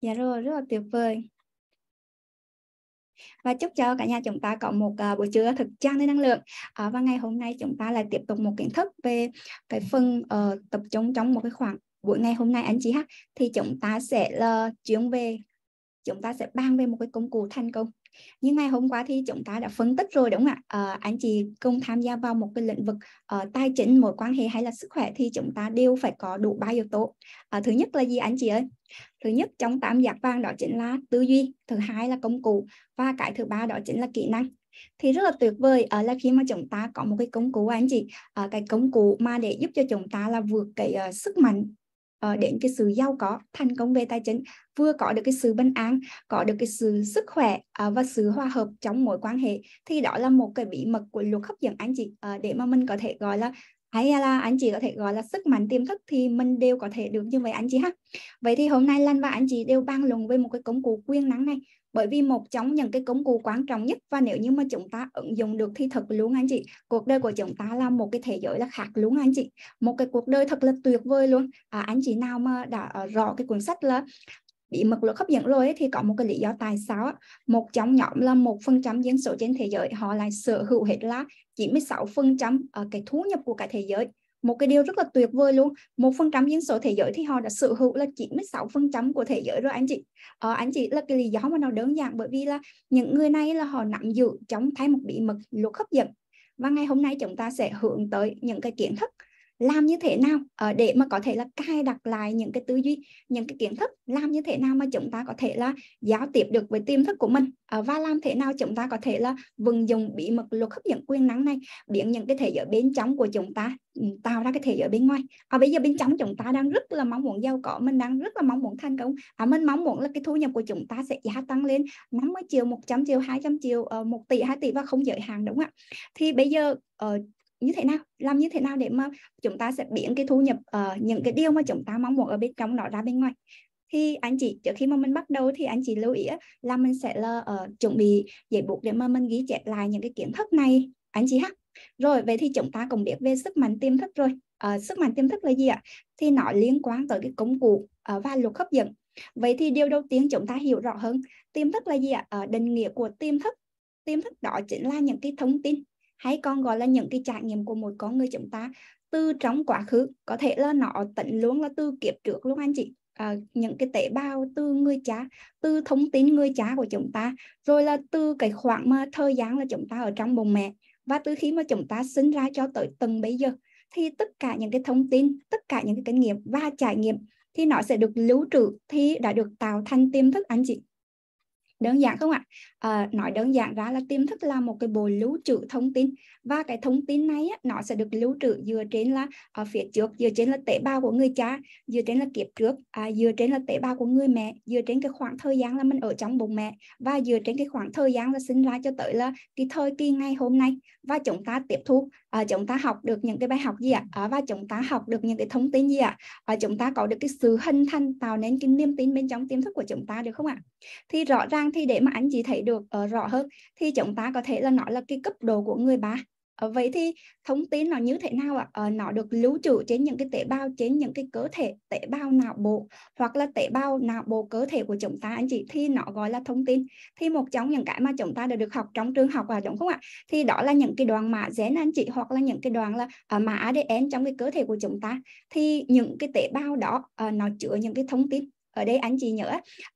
dạ rồi rất là tuyệt vời và chúc cho cả nhà chúng ta có một uh, buổi trưa thực trang năng lượng uh, và ngày hôm nay chúng ta lại tiếp tục một kiến thức về cái phần uh, tập trung trong một cái khoảng buổi ngày hôm nay anh chị ha thì chúng ta sẽ là ờ, chuyển về chúng ta sẽ bàn về một cái công cụ thành công như ngày hôm qua thì chúng ta đã phân tích rồi đúng không ạ à, anh chị cùng tham gia vào một cái lĩnh vực uh, tài chính mối quan hệ hay là sức khỏe thì chúng ta đều phải có đủ ba yếu tố à, thứ nhất là gì anh chị ơi thứ nhất trong tam giác vàng đó chính là tư duy thứ hai là công cụ và cái thứ ba đó chính là kỹ năng thì rất là tuyệt vời ở là khi mà chúng ta có một cái công cụ anh chị ở cái công cụ mà để giúp cho chúng ta là vượt cái uh, sức mạnh uh, đến cái sự giàu có thành công về tài chính vừa có được cái sự bình an có được cái sự sức khỏe ờ, và sự hòa hợp trong mối quan hệ thì đó là một cái bí mật của luật hấp dẫn anh chị ờ, để mà mình có thể gọi là hay là anh chị có thể gọi là sức mạnh tiềm thức thì mình đều có thể được như vậy anh chị ha vậy thì hôm nay Lan và anh chị đều bàn luận về một cái công cụ quyền năng này bởi vì một trong những cái công cụ quan trọng nhất và nếu như mà chúng ta ứng dụng được thì thật luôn anh chị cuộc đời của chúng ta là một cái thế giới là khác luôn anh chị một cái cuộc đời thật là tuyệt vời luôn à, anh chị nào mà đã ờ, rõ cái cuốn sách là bị mật luật hấp dẫn rồi ấy, thì có một cái lý do tại sao một trong nhóm là một phần trăm dân số trên thế giới họ lại sở hữu hết là 96 phần trăm ờ, cái thu nhập của cả thế giới một cái điều rất là tuyệt vời luôn một phần trăm dân số thế giới thì họ đã sở hữu là 96 phần trăm của thế giới rồi anh chị ờ, anh chị là cái lý do mà nó đơn giản bởi vì là những người này là họ nắm giữ chống thái một bí mật luật hấp dẫn và ngày hôm nay chúng ta sẽ hướng tới những cái kiến thức làm như thế nào ờ, để mà có thể là cài đặt lại những cái tư duy những cái kiến thức làm như thế nào mà chúng ta có thể là giao tiếp được với tiềm thức của mình ờ, và làm thế nào chúng ta có thể là vận dụng bí mật luật hấp dẫn quyền năng này biến những cái thế giới bên trong của chúng ta ừ, tạo ra cái thế giới bên ngoài à, bây giờ bên trong chúng ta đang rất là mong muốn giàu có mình đang rất là mong muốn thành công à, mình mong muốn là cái thu nhập của chúng ta sẽ gia tăng lên 50 triệu 100 triệu 200 triệu uh, 1 tỷ 2 tỷ và không giới hạn đúng không ạ thì bây giờ uh, như thế nào làm như thế nào để mà chúng ta sẽ biến cái thu nhập ở ờ, uh, những cái điều mà chúng ta mong muốn ở bên trong nó ra bên ngoài thì anh chị trước khi mà mình bắt đầu thì anh chị lưu ý là mình sẽ là uh, chuẩn bị giấy bút để mà mình ghi chép lại những cái kiến thức này anh chị ha rồi vậy thì chúng ta cũng biết về sức mạnh tiềm thức rồi uh, sức mạnh tiềm thức là gì ạ thì nó liên quan tới cái công cụ uh, và luật hấp dẫn vậy thì điều đầu tiên chúng ta hiểu rõ hơn tiềm thức là gì ạ uh, định nghĩa của tiềm thức tiềm thức đó chính là những cái thông tin hay còn gọi là những cái trải nghiệm của một con người chúng ta từ trong quá khứ có thể là nó tận luôn là từ kiếp trước luôn anh chị à, những cái tế bào từ người cha từ thông tin người cha của chúng ta rồi là từ cái khoảng mà thời gian là chúng ta ở trong bụng mẹ và từ khi mà chúng ta sinh ra cho tới từng bây giờ thì tất cả những cái thông tin tất cả những cái kinh nghiệm và trải nghiệm thì nó sẽ được lưu trữ thì đã được tạo thành tiềm thức anh chị đơn giản không ạ À, nói đơn giản ra là tiềm thức là một cái bộ lưu trữ thông tin và cái thông tin này á, nó sẽ được lưu trữ dựa trên là ở ờ, phía trước dựa trên là tế bào của người cha dựa trên là kiếp trước à, dựa trên là tế bào của người mẹ dựa trên cái khoảng thời gian là mình ở trong bụng mẹ và dựa trên cái khoảng thời gian là sinh ra cho tới là cái thời kỳ ngày hôm nay và chúng ta tiếp thu à, chúng ta học được những cái bài học gì ạ à, và chúng ta học được những cái thông tin gì ạ à, chúng ta có được cái sự hình thành tạo nên cái niềm tin bên trong tiềm thức của chúng ta được không ạ thì rõ ràng thì để mà anh chị thấy được uh, rõ hơn thì chúng ta có thể là nói là cái cấp độ của người bà ờ, vậy thì thông tin nó như thế nào ạ uh, nó được lưu trữ trên những cái tế bào trên những cái cơ thể tế bào não bộ hoặc là tế bào não bộ cơ thể của chúng ta anh chị thì nó gọi là thông tin thì một trong những cái mà chúng ta đã được học trong trường học à đúng không ạ thì đó là những cái đoạn mã gen anh chị hoặc là những cái đoạn là uh, mã ADN trong cái cơ thể của chúng ta thì những cái tế bào đó uh, nó chứa những cái thông tin ở đây anh chị nhớ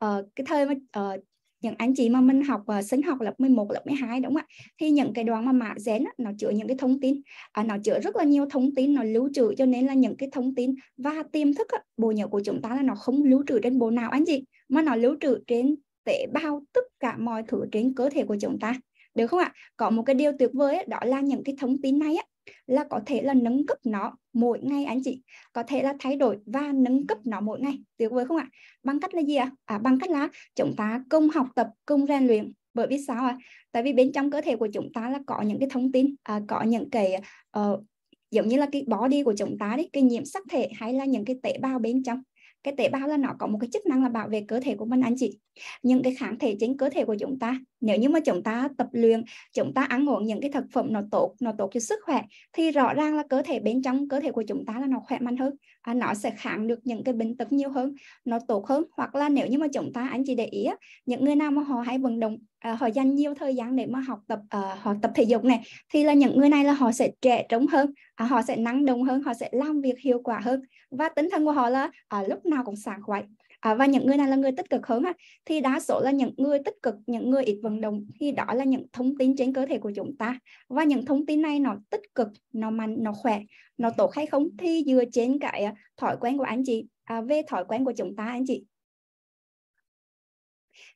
uh, cái thời mà uh, những anh chị mà mình học uh, sinh học lớp 11, lớp 12 đúng không ạ? Thì những cái đoạn mà mã gen nó chứa những cái thông tin, uh, nó chứa rất là nhiều thông tin, nó lưu trữ cho nên là những cái thông tin và tiềm thức uh, bộ nhớ của chúng ta là nó không lưu trữ trên bộ nào anh chị, mà nó lưu trữ trên tế bào tất cả mọi thứ trên cơ thể của chúng ta được không ạ? Có một cái điều tuyệt vời đó là những cái thông tin này á, là có thể là nâng cấp nó mỗi ngày anh chị có thể là thay đổi và nâng cấp nó mỗi ngày tuyệt vời không ạ bằng cách là gì ạ à? à, bằng cách là chúng ta cùng học tập cùng rèn luyện bởi vì sao ạ à? tại vì bên trong cơ thể của chúng ta là có những cái thông tin à, có những cái uh, giống như là cái body của chúng ta đấy cái nhiễm sắc thể hay là những cái tế bào bên trong cái tế bào là nó có một cái chức năng là bảo vệ cơ thể của mình anh chị những cái kháng thể chính cơ thể của chúng ta nếu như mà chúng ta tập luyện chúng ta ăn uống những cái thực phẩm nó tốt nó tốt cho sức khỏe thì rõ ràng là cơ thể bên trong cơ thể của chúng ta là nó khỏe mạnh hơn à, nó sẽ kháng được những cái bệnh tật nhiều hơn nó tốt hơn hoặc là nếu như mà chúng ta anh chị để ý những người nào mà họ hay vận động à, họ dành nhiều thời gian để mà học tập à, họ tập thể dục này thì là những người này là họ sẽ trẻ trống hơn à, họ sẽ năng động hơn họ sẽ làm việc hiệu quả hơn và tinh thần của họ là à, lúc nào cũng sảng khoái à, và những người nào là người tích cực hơn thì đa số là những người tích cực những người ít vận động thì đó là những thông tin trên cơ thể của chúng ta và những thông tin này nó tích cực nó mạnh nó khỏe nó tốt hay không thì dựa trên cái à, thói quen của anh chị à, về thói quen của chúng ta anh chị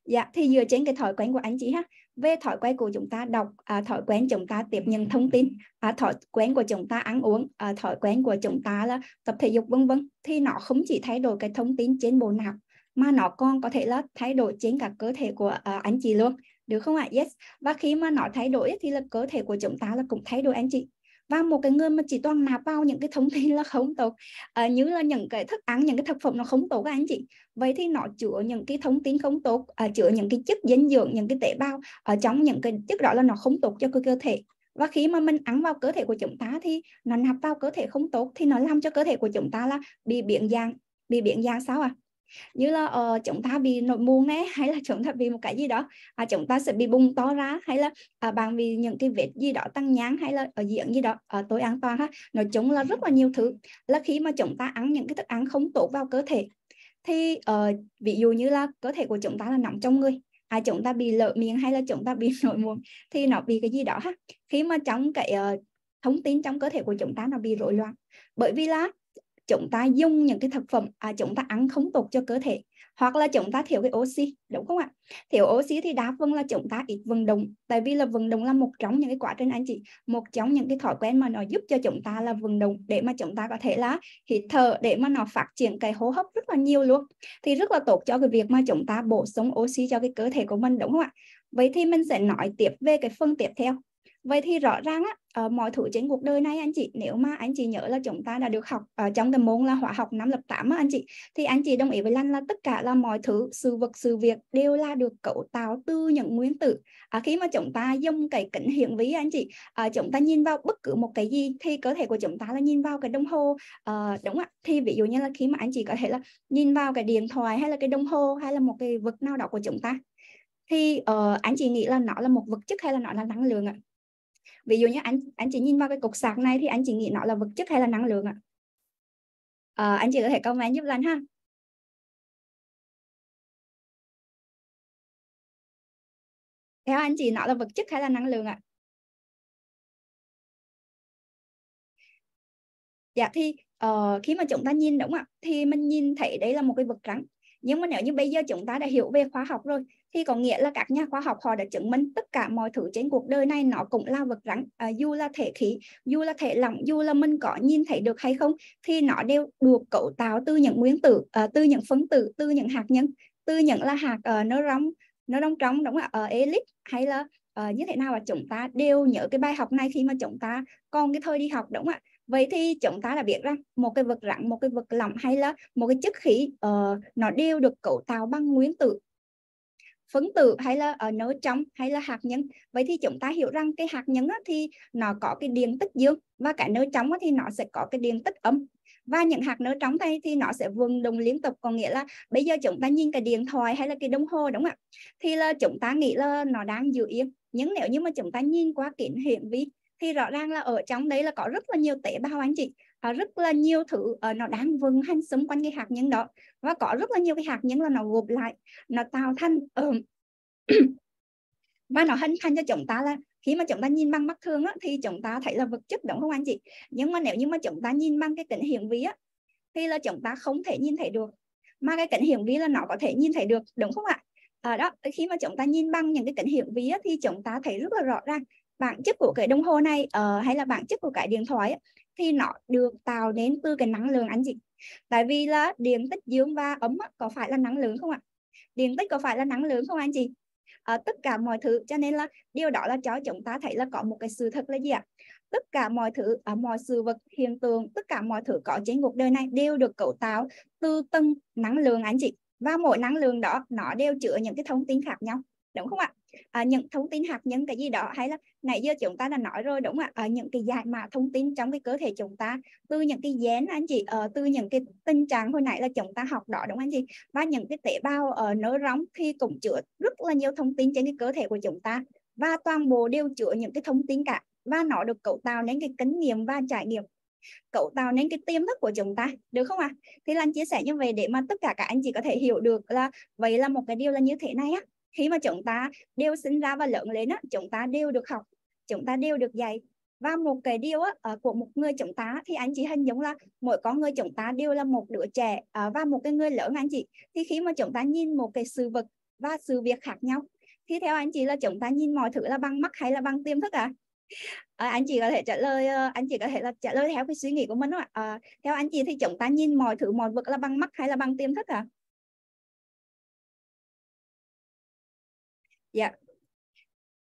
dạ thì dựa trên cái thói quen của anh chị ha về thói quen của chúng ta đọc à, thói quen chúng ta tiếp nhận thông tin à, thói quen của chúng ta ăn uống à, thói quen của chúng ta là tập thể dục vân vân thì nó không chỉ thay đổi cái thông tin trên bộ não mà nó còn có thể là thay đổi trên cả cơ thể của à, anh chị luôn được không ạ yes và khi mà nó thay đổi thì là cơ thể của chúng ta là cũng thay đổi anh chị và một cái người mà chỉ toàn nạp vào những cái thông tin là khống tố uh, ờ, như là những cái thức ăn những cái thực phẩm nó khống tố các anh chị vậy thì nó chứa những cái thông tin không tốt uh, chứa những cái chất dinh dưỡng những cái tế bào ở trong những cái chất đó là nó không tốt cho cơ thể và khi mà mình ăn vào cơ thể của chúng ta thì nó nạp vào cơ thể không tốt thì nó làm cho cơ thể của chúng ta là bị biến dạng bị biến dạng sao à như là uh, chúng ta bị nổi mụn nè hay là chúng ta bị một cái gì đó à, chúng ta sẽ bị bùng to ra hay là à, bạn vì những cái vết gì đó tăng nhãn hay là ở diện gì đó ở ờ, tối an toàn ha nói chung là rất là nhiều thứ là khi mà chúng ta ăn những cái thức ăn không tốt vào cơ thể thì uh, ví dụ như là cơ thể của chúng ta là nóng trong người à, chúng ta bị lợ miệng hay là chúng ta bị nổi mụn thì nó bị cái gì đó ha khi mà trong cái uh, thông tin trong cơ thể của chúng ta nó bị rối loạn bởi vì là chúng ta dùng những cái thực phẩm à, chúng ta ăn không tốt cho cơ thể hoặc là chúng ta thiếu cái oxy đúng không ạ thiếu oxy thì đa phần là chúng ta ít vận động tại vì là vận động là một trong những cái quá trình anh chị một trong những cái thói quen mà nó giúp cho chúng ta là vận động để mà chúng ta có thể là hít thở để mà nó phát triển cái hô hấp rất là nhiều luôn thì rất là tốt cho cái việc mà chúng ta bổ sung oxy cho cái cơ thể của mình đúng không ạ vậy thì mình sẽ nói tiếp về cái phần tiếp theo vậy thì rõ ràng á uh, mọi thứ trên cuộc đời này anh chị nếu mà anh chị nhớ là chúng ta đã được học ở ờ, trong cái môn là hóa học năm lớp 8 á anh chị thì anh chị đồng ý với Lan là tất cả là mọi thứ sự vật sự việc đều là được cấu tạo từ những nguyên tử à, khi mà chúng ta dùng cái kính hiển vi anh chị à, chúng ta nhìn vào bất cứ một cái gì thì cơ thể của chúng ta là nhìn vào cái đồng hồ à, đúng ạ thì ví dụ như là khi mà anh chị có thể là nhìn vào cái điện thoại hay là cái đồng hồ hay là một cái vật nào đó của chúng ta thì uh, anh chị nghĩ là nó là một vật chất hay là nó là năng lượng ạ ví dụ như anh anh chỉ nhìn vào cái cục sạc này thì anh chỉ nghĩ nó là vật chất hay là năng lượng ạ à? anh chị có thể comment giúp lần ha theo anh chị nó là vật chất hay là năng lượng ạ dạ thì uh, khi mà chúng ta nhìn đúng không ạ thì mình nhìn thấy đấy là một cái vật trắng nhưng mà nếu như bây giờ chúng ta đã hiểu về khoa học rồi thì có nghĩa là các nhà khoa học họ đã chứng minh tất cả mọi thứ trên cuộc đời này nó cũng là vật rắn à, dù là thể khí dù là thể lỏng dù là mình có nhìn thấy được hay không thì nó đều được cấu tạo từ những nguyên tử à, từ những phân tử từ những hạt nhân từ những là hạt nó uh, nó neuron trong đúng không ạ uh, elip hay là uh, như thế nào và chúng ta đều nhớ cái bài học này khi mà chúng ta còn cái thời đi học đúng không ạ vậy thì chúng ta đã biết rằng một cái vật rắn một cái vật lỏng hay là một cái chất khí uh, nó đều được cấu tạo bằng nguyên tử phân tử hay là ở ờ, nối trong hay là hạt nhân vậy thì chúng ta hiểu rằng cái hạt nhân thì nó có cái điện tích dương và cái nối trong thì nó sẽ có cái điện tích âm và những hạt nơ trống đây thì nó sẽ vận động liên tục có nghĩa là bây giờ chúng ta nhìn cái điện thoại hay là cái đồng hồ đúng không ạ thì là chúng ta nghĩ là nó đang giữ yên nhưng nếu như mà chúng ta nhìn qua kính hiển vi thì rõ ràng là ở trong đấy là có rất là nhiều tế bào anh chị Ờ, rất là nhiều thứ ờ, nó đang vận hành xung quanh cái hạt nhân đó và có rất là nhiều cái hạt nhân là nó gộp lại nó tạo thành và nó hình thành cho chúng ta là khi mà chúng ta nhìn bằng mắt thường á, thì chúng ta thấy là vật chất đúng không anh chị nhưng mà nếu như mà chúng ta nhìn bằng cái kính hiển vi á, thì là chúng ta không thể nhìn thấy được mà cái kính hiển vi là nó có thể nhìn thấy được đúng không ạ ở ờ, đó khi mà chúng ta nhìn bằng những cái kính hiển vi á, thì chúng ta thấy rất là rõ ràng bản chất của cái đồng hồ này uh, hay là bản chất của cái điện thoại á, thì nó được tạo nên từ cái năng lượng anh chị tại vì là điện tích dương và ấm có phải là năng lượng không ạ điện tích có phải là năng lượng không anh chị à, tất cả mọi thứ cho nên là điều đó là cho chúng ta thấy là có một cái sự thật là gì ạ tất cả mọi thứ ở à, mọi sự vật hiện tượng tất cả mọi thứ có trên cuộc đời này đều được cấu tạo từ từng năng lượng anh chị và mỗi năng lượng đó nó đều chứa những cái thông tin khác nhau đúng không ạ à, những thông tin hạt nhân cái gì đó hay là nãy giờ chúng ta đã nói rồi đúng không ạ à, những cái giải mã thông tin trong cái cơ thể chúng ta từ những cái gen anh chị ở ờ, à, từ những cái tình trạng hồi nãy là chúng ta học đó đúng không anh chị và những cái tế bào ở nới rong khi cũng chứa rất là nhiều thông tin trên cái cơ thể của chúng ta và toàn bộ đều chứa những cái thông tin cả và nó được cấu tạo nên cái kinh nghiệm và trải nghiệm cấu tạo nên cái tiềm thức của chúng ta được không ạ à? thì lan chia sẻ như vậy để mà tất cả các anh chị có thể hiểu được là vậy là một cái điều là như thế này á khi mà chúng ta đều sinh ra và lớn lên á, chúng ta đều được học chúng ta đều được dạy và một cái điều á, ờ, của một người chúng ta thì anh chị hình giống là mỗi con người chúng ta đều là một đứa trẻ ờ, và một cái người lớn anh chị thì khi mà chúng ta nhìn một cái sự vật và sự việc khác nhau thì theo anh chị là chúng ta nhìn mọi thứ là bằng mắt hay là bằng tiềm thức à? à anh chị có thể trả lời anh chị có thể là trả lời theo cái suy nghĩ của mình ạ à, theo anh chị thì chúng ta nhìn mọi thứ mọi vật là bằng mắt hay là bằng tiềm thức à? dạ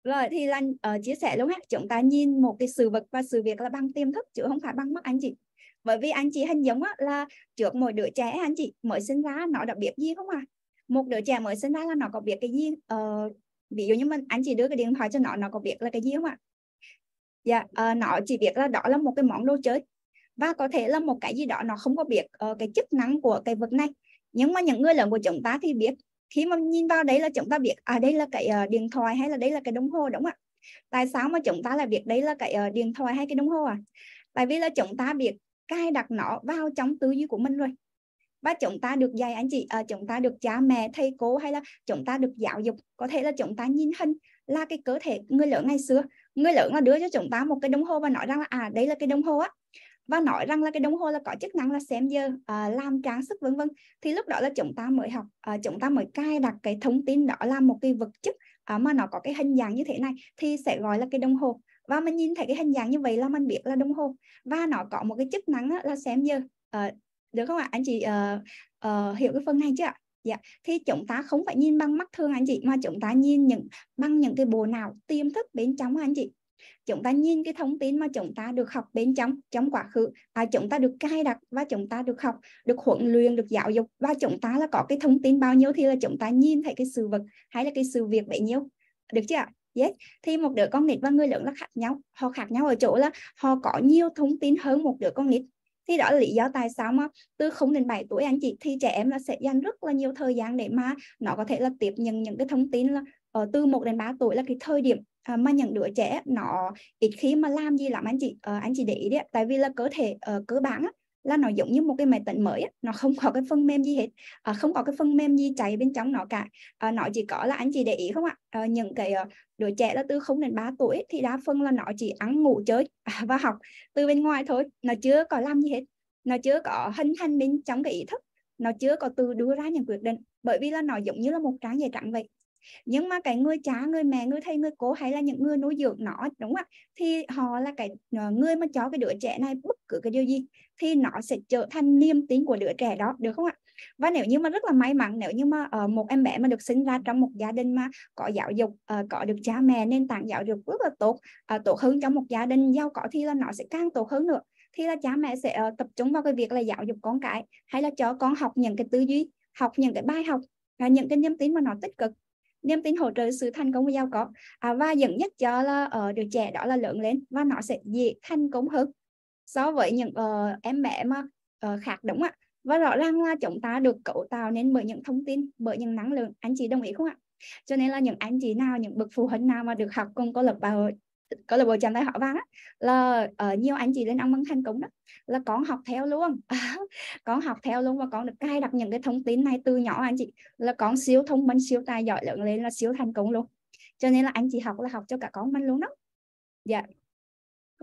rồi thì lan uh, ờ, chia sẻ luôn ha chúng ta nhìn một cái sự vật và sự việc là bằng tiềm thức chứ không phải bằng mắt anh chị bởi vì anh chị hình giống á, là trước mỗi đứa trẻ anh chị mới sinh ra nó đã biết gì không à một đứa trẻ mới sinh ra là nó có biết cái gì uh, ví dụ như mình anh chị đưa cái điện thoại cho nó nó có biết là cái gì không ạ à? dạ uh, nó chỉ biết là đó là một cái món đồ chơi và có thể là một cái gì đó nó không có biết uh, cái chức năng của cái vật này nhưng mà những người lớn của chúng ta thì biết khi mà nhìn vào đấy là chúng ta biết à đây là cái uh, điện thoại hay là đây là cái đồng hồ đúng không ạ tại sao mà chúng ta lại biết đấy là cái uh, điện thoại hay cái đồng hồ à tại vì là chúng ta biết cài đặt nó vào trong tư duy của mình rồi và chúng ta được dạy anh chị uh, chúng ta được cha mẹ thầy cô hay là chúng ta được giáo dục có thể là chúng ta nhìn hình là cái cơ thể người lớn ngày xưa người lớn là đưa cho chúng ta một cái đồng hồ và nói rằng là à đây là cái đồng hồ á và nói rằng là cái đồng hồ là có chức năng là xem giờ à, làm trang sức vân vân thì lúc đó là chúng ta mới học à, chúng ta mới cài đặt cái thông tin đó là một cái vật chất à, mà nó có cái hình dạng như thế này thì sẽ gọi là cái đồng hồ và mình nhìn thấy cái hình dạng như vậy là mình biết là đồng hồ và nó có một cái chức năng là xem giờ à, được không ạ anh chị à, à, hiểu cái phần này chưa ạ Dạ, thì chúng ta không phải nhìn bằng mắt thường anh chị mà chúng ta nhìn những bằng những cái bộ nào tiềm thức bên trong anh chị chúng ta nhìn cái thông tin mà chúng ta được học bên trong trong quá khứ à, chúng ta được cài đặt và chúng ta được học được huấn luyện được giáo dục và chúng ta là có cái thông tin bao nhiêu thì là chúng ta nhìn thấy cái sự vật hay là cái sự việc bấy nhiêu được chưa ạ Yes. Thì một đứa con nít và người lớn là khác nhau. Họ khác nhau ở chỗ là họ có nhiều thông tin hơn một đứa con nít. Thì đó là lý do tại sao mà từ không đến 7 tuổi anh chị thì trẻ em là sẽ dành rất là nhiều thời gian để mà nó có thể là tiếp nhận những cái thông tin là ở ờ, từ 1 đến 3 tuổi là cái thời điểm À, mà những đứa trẻ nó ít khi mà làm gì lắm anh chị à, anh chị để ý đấy tại vì là cơ thể uh, cơ bản á, là nó giống như một cái máy tính mới á, nó không có cái phần mềm gì hết à, không có cái phần mềm gì chạy bên trong nó cả à, nó chỉ có là anh chị để ý không ạ à, những cái uh, đứa trẻ là từ không đến 3 tuổi thì đa phần là nó chỉ ăn ngủ chơi và học từ bên ngoài thôi nó chưa có làm gì hết nó chưa có hình thành bên trong cái ý thức nó chưa có từ đưa ra những quyết định bởi vì là nó giống như là một trang giấy trắng vậy nhưng mà cái người cha người mẹ người thầy người cô hay là những người nuôi dưỡng nó đúng không ạ thì họ là cái ờ, người mà cho cái đứa trẻ này bất cứ cái điều gì thì nó sẽ trở thành niềm tin của đứa trẻ đó được không ạ và nếu như mà rất là may mắn nếu như mà uh, một em bé mà được sinh ra trong một gia đình mà có giáo dục uh, có được cha mẹ nên tặng giáo dục rất là tốt uh, tốt hơn trong một gia đình giàu có thì là nó sẽ càng tốt hơn nữa thì là cha mẹ sẽ uh, tập trung vào cái việc là giáo dục con cái hay là cho con học những cái tư duy học những cái bài học và những cái niềm tin mà nó tích cực niềm tin hỗ trợ sự thành công và giàu có à, và dẫn dắt cho là ở ờ, uh, đứa trẻ đó là lớn lên và nó sẽ dễ thành công hơn so với những uh, em bé mà uh, khác đúng ạ và rõ ràng là chúng ta được cấu tạo nên bởi những thông tin bởi những năng lượng anh chị đồng ý không ạ cho nên là những anh chị nào những bậc phụ huynh nào mà được học cùng câu lạc bộ câu lạc bộ chàng tay họ văn á, là uh, nhiều anh chị lên ăn măng thanh cũng đó là con học theo luôn con học theo luôn và con được cài đặt những cái thông tin này từ nhỏ anh chị là con siêu thông minh siêu tài giỏi lớn lên là siêu thành công luôn cho nên là anh chị học là học cho cả con mình luôn đó dạ yeah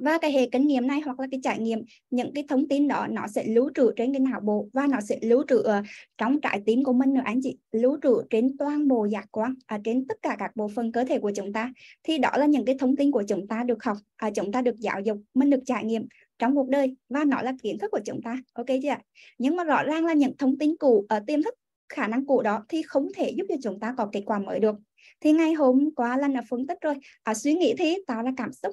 và cái hệ kinh nghiệm này hoặc là cái trải nghiệm những cái thông tin đó nó sẽ lưu trữ trên cái não bộ và nó sẽ lưu trữ ở trong trái tim của mình nữa anh chị lưu trữ trên toàn bộ giác quan ở à, uh, trên tất cả các bộ phận cơ thể của chúng ta thì đó là những cái thông tin của chúng ta được học ở à, chúng ta được giáo dục mình được trải nghiệm trong cuộc đời và nó là kiến thức của chúng ta ok chưa ạ nhưng mà rõ ràng là những thông tin cũ ở ờ, tiềm thức khả năng cũ đó thì không thể giúp cho chúng ta có kết quả mới được thì ngay hôm qua là đã phân tích rồi à, suy nghĩ thế tạo ra cảm xúc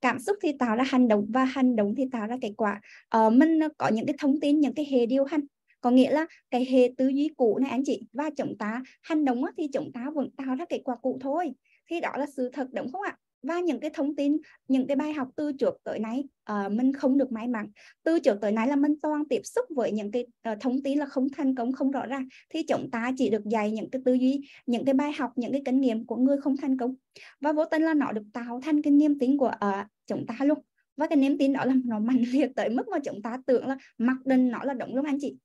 cảm xúc thì tạo ra hành động và hành động thì tạo ra kết quả uh, mình ờ, có những cái thông tin những cái hệ điều hành có nghĩa là cái hệ tư duy cũ này anh chị và chúng ta hành động thì chúng ta vẫn tạo ra kết quả cũ thôi thì đó là sự thật đúng không ạ và những cái thông tin những cái bài học từ trước tới nay uh, mình không được may mắn từ trước tới nay là mình toàn tiếp xúc với những cái uh, thông tin là không thành công không rõ ràng thì chúng ta chỉ được dạy những cái tư duy những cái bài học những cái kinh nghiệm của người không thành công và vô tình là nó được tạo thành cái niềm tin của uh, chúng ta luôn và cái niềm tin đó là nó mạnh liệt tới mức mà chúng ta tưởng là mặc định nó là đúng luôn anh chị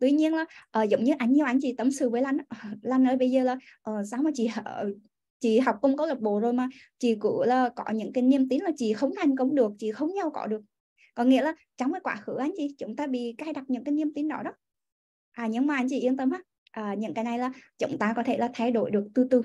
tuy nhiên là uh, giống như anh nhiều anh chị tâm sự với lan lan ơi bây giờ là uh, sao mà chị uh, chị học công câu lạc bộ rồi mà chị cứ là có những cái niềm tin là chị không thành công được chị không giàu có được có nghĩa là trong cái quá khứ anh chị chúng ta bị cài đặt những cái niềm tin đó đó à nhưng mà anh chị yên tâm ha à, những cái này là chúng ta có thể là thay đổi được từ từ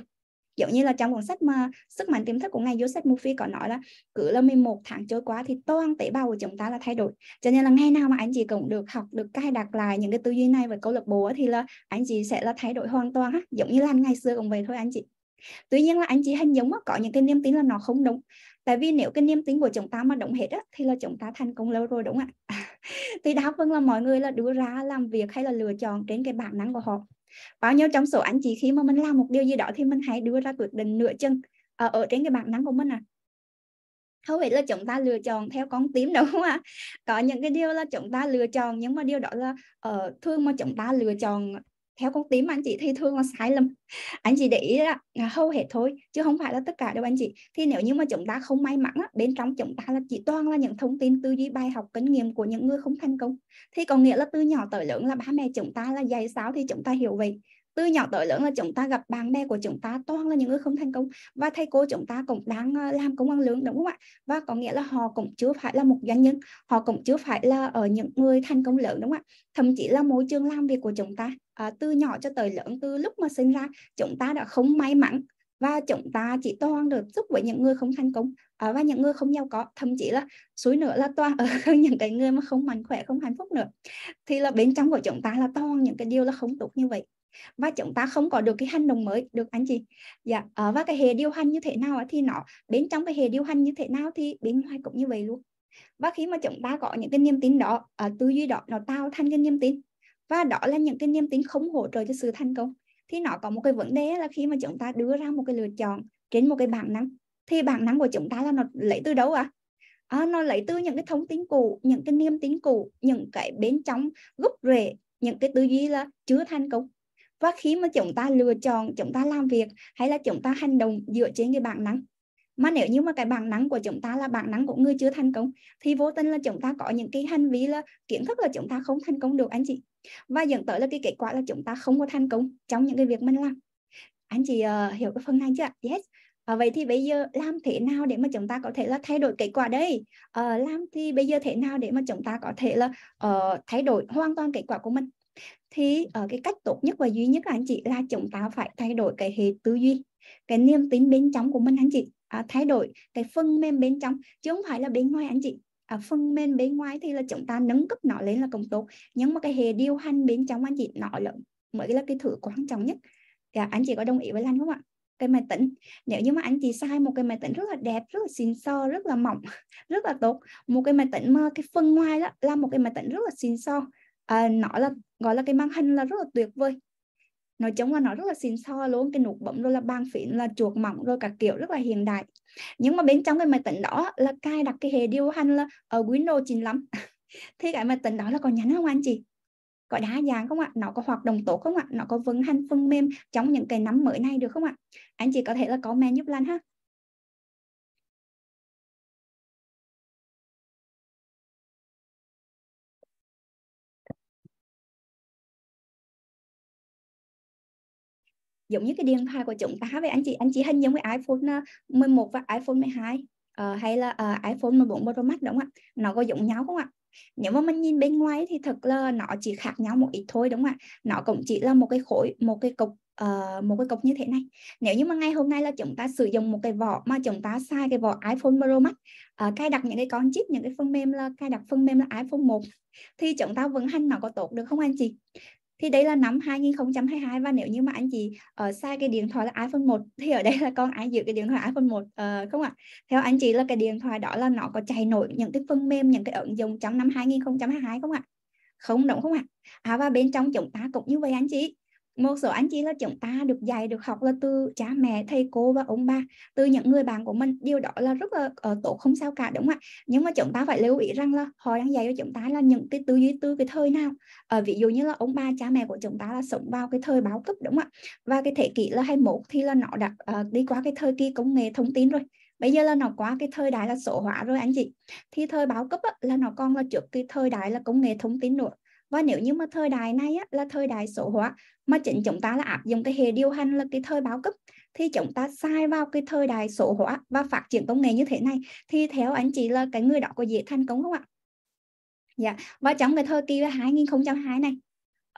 giống như là trong cuốn sách mà sức mạnh tiềm thức của ngài Joseph Murphy có nói là cứ là 11 tháng trôi qua thì toàn tế bào của chúng ta là thay đổi cho nên là ngày nào mà anh chị cũng được học được cài đặt lại những cái tư duy này với câu lạc bộ thì là anh chị sẽ là thay đổi hoàn toàn á giống như là ngày xưa cũng vậy thôi anh chị tuy nhiên là anh chị hình dung có những cái niềm tin là nó không đúng tại vì nếu cái niềm tin của chúng ta mà đúng hết á, thì là chúng ta thành công lâu rồi đúng không ạ thì đa phần là mọi người là đưa ra làm việc hay là lựa chọn trên cái bản năng của họ bao nhiêu trong số anh chị khi mà mình làm một điều gì đó thì mình hãy đưa ra quyết định nửa chân ở, ờ, ở trên cái bản năng của mình à không phải là chúng ta lựa chọn theo con tím đúng không ạ có những cái điều là chúng ta lựa chọn nhưng mà điều đó là uh, ờ, thương mà chúng ta lựa chọn theo con tím anh chị thấy thương là sai lầm anh chị để ý là, hầu hết thôi chứ không phải là tất cả đâu anh chị thì nếu như mà chúng ta không may mắn á, bên trong chúng ta là chỉ toàn là những thông tin tư duy bài học kinh nghiệm của những người không thành công thì có nghĩa là từ nhỏ tới lớn là ba mẹ chúng ta là dạy sao thì chúng ta hiểu vậy từ nhỏ tới lớn là chúng ta gặp bạn bè của chúng ta toàn là những người không thành công và thầy cô chúng ta cũng đang ờ, làm công ăn lương đúng không ạ và có nghĩa là họ cũng chưa phải là một doanh nhân họ cũng chưa phải là ở những người thành công lớn đúng không ạ thậm chí là môi trường làm việc của chúng ta à, từ nhỏ cho tới lớn từ lúc mà sinh ra chúng ta đã không may mắn và chúng ta chỉ toàn được giúp với những người không thành công à, và những người không giàu có thậm chí là suối nữa là toàn ở những cái người mà không mạnh khỏe không hạnh phúc nữa thì là bên trong của chúng ta là toàn những cái điều là không tốt như vậy và chúng ta không có được cái hành động mới được anh chị dạ à, và cái hệ điều hành như thế nào thì nó bên trong cái hệ điều hành như thế nào thì bên ngoài cũng như vậy luôn và khi mà chúng ta có những cái niềm tin đó ở ờ, tư duy đó nó tạo thành cái niềm tin và đó là những cái niềm tin không hỗ trợ cho sự thành công thì nó có một cái vấn đề là khi mà chúng ta đưa ra một cái lựa chọn trên một cái bản năng thì bản năng của chúng ta là nó lấy từ đâu ạ à? à, nó lấy từ những cái thông tin cũ những cái niềm tin cũ những cái bên trong gốc rễ những cái tư duy là chưa thành công và khi mà chúng ta lựa chọn chúng ta làm việc hay là chúng ta hành động dựa trên cái bản năng mà nếu như mà cái bản năng của chúng ta là bản năng của người chưa thành công thì vô tình là chúng ta có những cái hành vi là kiến thức là chúng ta không thành công được anh chị và dẫn tới là cái kết quả là chúng ta không có thành công trong những cái việc mình làm anh chị uh, hiểu cái phần này chưa yes À, vậy thì bây giờ làm thế nào để mà chúng ta có thể là thay đổi kết quả đây? À, làm thì bây giờ thế nào để mà chúng ta có thể là uh, thay đổi hoàn toàn kết quả của mình? thì ở cái cách tốt nhất và duy nhất anh chị là chúng ta phải thay đổi cái hệ tư duy cái niềm tin bên trong của mình anh chị à, thay đổi cái phần mềm bên trong chứ không phải là bên ngoài anh chị à, phần mềm bên ngoài thì là chúng ta nâng cấp nó lên là công tốt nhưng mà cái hệ điều hành bên trong anh chị nó là mới là cái thứ quan trọng nhất dạ, anh chị có đồng ý với anh không ạ cái máy tính nếu như mà anh chị sai một cái máy tính rất là đẹp rất là xinh xo rất là mỏng rất là tốt một cái máy tính mà cái phần ngoài đó là một cái máy tính rất là xinh xo à, nó là gọi là cái màn hình là rất là tuyệt vời nói chung là nó rất là xịn sò luôn cái nút bấm rồi là bàn phím là chuột mỏng rồi cả kiểu rất là hiện đại nhưng mà bên trong cái máy tính đó là cài đặt cái hệ điều hành là ở Windows lắm thì cái máy tính đó là còn nhắn không anh chị có đá dạng không ạ nó có hoạt động tốt không ạ nó có vận hành phần mềm trong những cái năm mới này được không ạ anh chị có thể là comment giúp lan ha giống như cái điện thoại của chúng ta vậy anh chị anh chị hình dung với iPhone 11 ờ, và iPhone 12 uh, ờ, hay là uh, iPhone 14 Pro Max đúng không ạ nó có giống nhau không ạ nếu mà mình nhìn bên ngoài thì thật là nó chỉ khác nhau một ít thôi đúng không ạ nó cũng chỉ là một cái khối một cái cục uh, một cái cục như thế này nếu như mà ngày hôm nay là chúng ta sử dụng một cái vỏ mà chúng ta sai cái vỏ iPhone Pro Max uh, cài đặt những cái con chip những cái phần mềm là cài đặt phần mềm là iPhone 1 thì chúng ta vận hành nó có tốt được không anh chị thì đấy là năm 2022 và nếu như mà anh chị uh, ờ, sai cái điện thoại là iPhone 1 thì ở đây là con ai giữ cái điện thoại iPhone 1 uh, ờ, không ạ? Theo anh chị là cái điện thoại đó là nó có chạy nổi những cái phần mềm những cái ứng dụng trong năm 2022 không ạ? Không đúng không ạ? à và bên trong chúng ta cũng như vậy anh chị một số anh chị là chúng ta được dạy được học là từ cha mẹ thầy cô và ông bà từ những người bạn của mình điều đó là rất là uh, tốt không sao cả đúng không ạ nhưng mà chúng ta phải lưu ý rằng là họ đang dạy cho chúng ta là những cái tư duy tư cái thời nào ở ờ, uh, ví dụ như là ông bà cha mẹ của chúng ta là sống vào cái thời báo cấp đúng không ạ và cái thế kỷ là một thì là nó đã uh, đi qua cái thời kỳ công nghệ thông tin rồi bây giờ là nó qua cái thời đại là sổ hóa rồi anh chị thì thời báo cấp á, là nó còn là trước cái thời đại là công nghệ thông tin nữa và nếu như mà thời đại này á, là thời đại số hóa mà chính chúng ta là áp dụng cái hệ điều hành là cái thời báo cấp thì chúng ta sai vào cái thời đại số hóa và phát triển công nghệ như thế này thì theo anh chị là cái người đó có dễ thành công không ạ? Dạ. Và trong cái thời kỳ 2002 này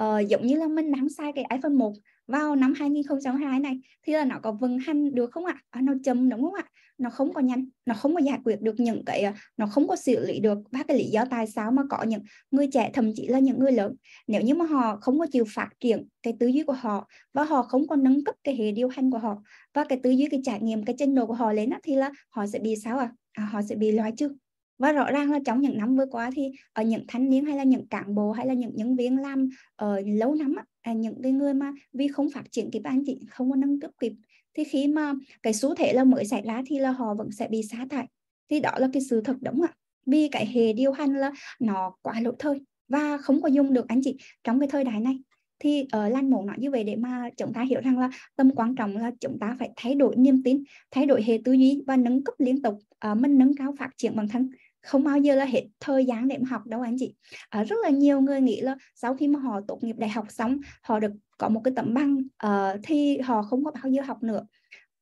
uh, giống như là mình đang sai cái iPhone 1 vào năm 2002 này thì là nó có vận hành được không ạ? À, nó chậm đúng không ạ? nó không có nhanh nó không có giải quyết được những cái ờ, nó không có xử lý được ba cái lý do tại sao mà có những người trẻ thậm chí là những người lớn nếu như mà họ không có chịu phát triển cái tư duy của họ và họ không có nâng cấp cái hệ điều hành của họ và cái tư duy cái trải nghiệm cái chân độ của họ lên á, thì là họ sẽ bị sao à? à họ sẽ bị loại trừ và rõ ràng là trong những năm vừa qua thì ở những thanh niên hay là những cán bộ hay là những nhân viên làm ở uh, lâu năm á, à, những cái người mà vì không phát triển kịp anh chị không có nâng cấp kịp thì khi mà cái xu thế là mới xảy ra thì là họ vẫn sẽ bị sa thải thì đó là cái sự thật đúng không ạ vì cái hệ điều hành là nó quá lỗi thời và không có dùng được anh chị trong cái thời đại này thì ở lan muốn nói như vậy để mà chúng ta hiểu rằng là tầm quan trọng là chúng ta phải thay đổi niềm tin thay đổi hệ tư duy và nâng cấp liên tục à, mình nâng cao phát triển bản thân không bao giờ là hết thời gian để mà học đâu anh chị à, rất là nhiều người nghĩ là sau khi mà họ tốt nghiệp đại học xong họ được có một cái tấm bằng uh, thì họ không có bao giờ học nữa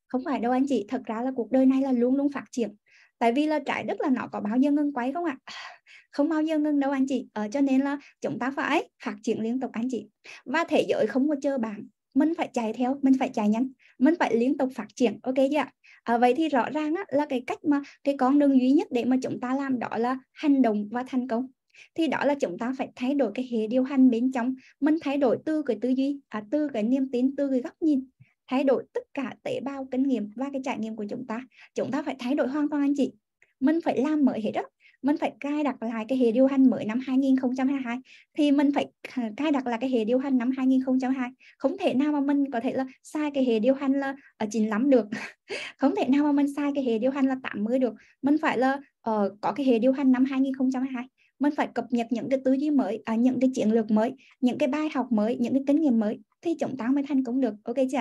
không phải đâu anh chị thật ra là cuộc đời này là luôn luôn phát triển tại vì là trái đất là nó có bao giờ ngưng quay không ạ không bao giờ ngưng đâu anh chị ờ, cho nên là chúng ta phải phát triển liên tục anh chị và thế giới không có chơi bạn mình phải chạy theo mình phải chạy nhanh mình phải liên tục phát triển ok chưa ạ à, vậy thì rõ ràng á, là cái cách mà cái con đường duy nhất để mà chúng ta làm đó là hành động và thành công thì đó là chúng ta phải thay đổi cái hệ điều hành bên trong mình thay đổi từ cái tư duy à, từ cái niềm tin từ cái góc nhìn thay đổi tất cả tế bào kinh nghiệm và cái trải nghiệm của chúng ta chúng ta phải thay đổi hoàn toàn anh chị mình phải làm mới hết đó mình phải cài đặt lại cái hệ điều hành mới năm 2022 thì mình phải ờ, cài đặt lại cái hệ điều hành năm 2022 không thể nào mà mình có thể là sai cái hệ điều hành là ở lắm được không thể nào mà mình sai cái hệ điều hành là 80 được mình phải là uh, có cái hệ điều hành năm 2022 mình phải cập nhật những cái tư duy mới à, những cái chiến lược mới những cái bài học mới những cái kinh nghiệm mới thì chúng ta mới thành công được ok chưa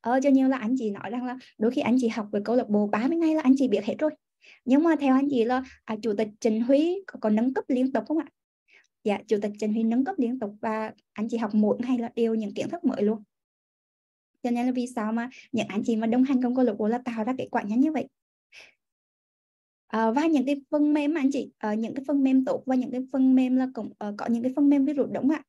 ờ, cho nhiều là anh chị nói rằng là đôi khi anh chị học về câu lạc bộ 30 ngày là anh chị biết hết rồi nhưng mà theo anh chị là à, chủ tịch Trần Huy có, có nâng cấp liên tục không ạ dạ chủ tịch Trần Huy nâng cấp liên tục và anh chị học một hay là đều những kiến thức mới luôn cho nên là vì sao mà những anh chị mà đồng hành công câu lạc bộ là tạo ra kết quả nhanh như vậy à, và những cái phần mềm mà anh chị à, những cái phần mềm tốt và những cái phần mềm là cũng à, có những cái phần mềm ví dụ đúng ạ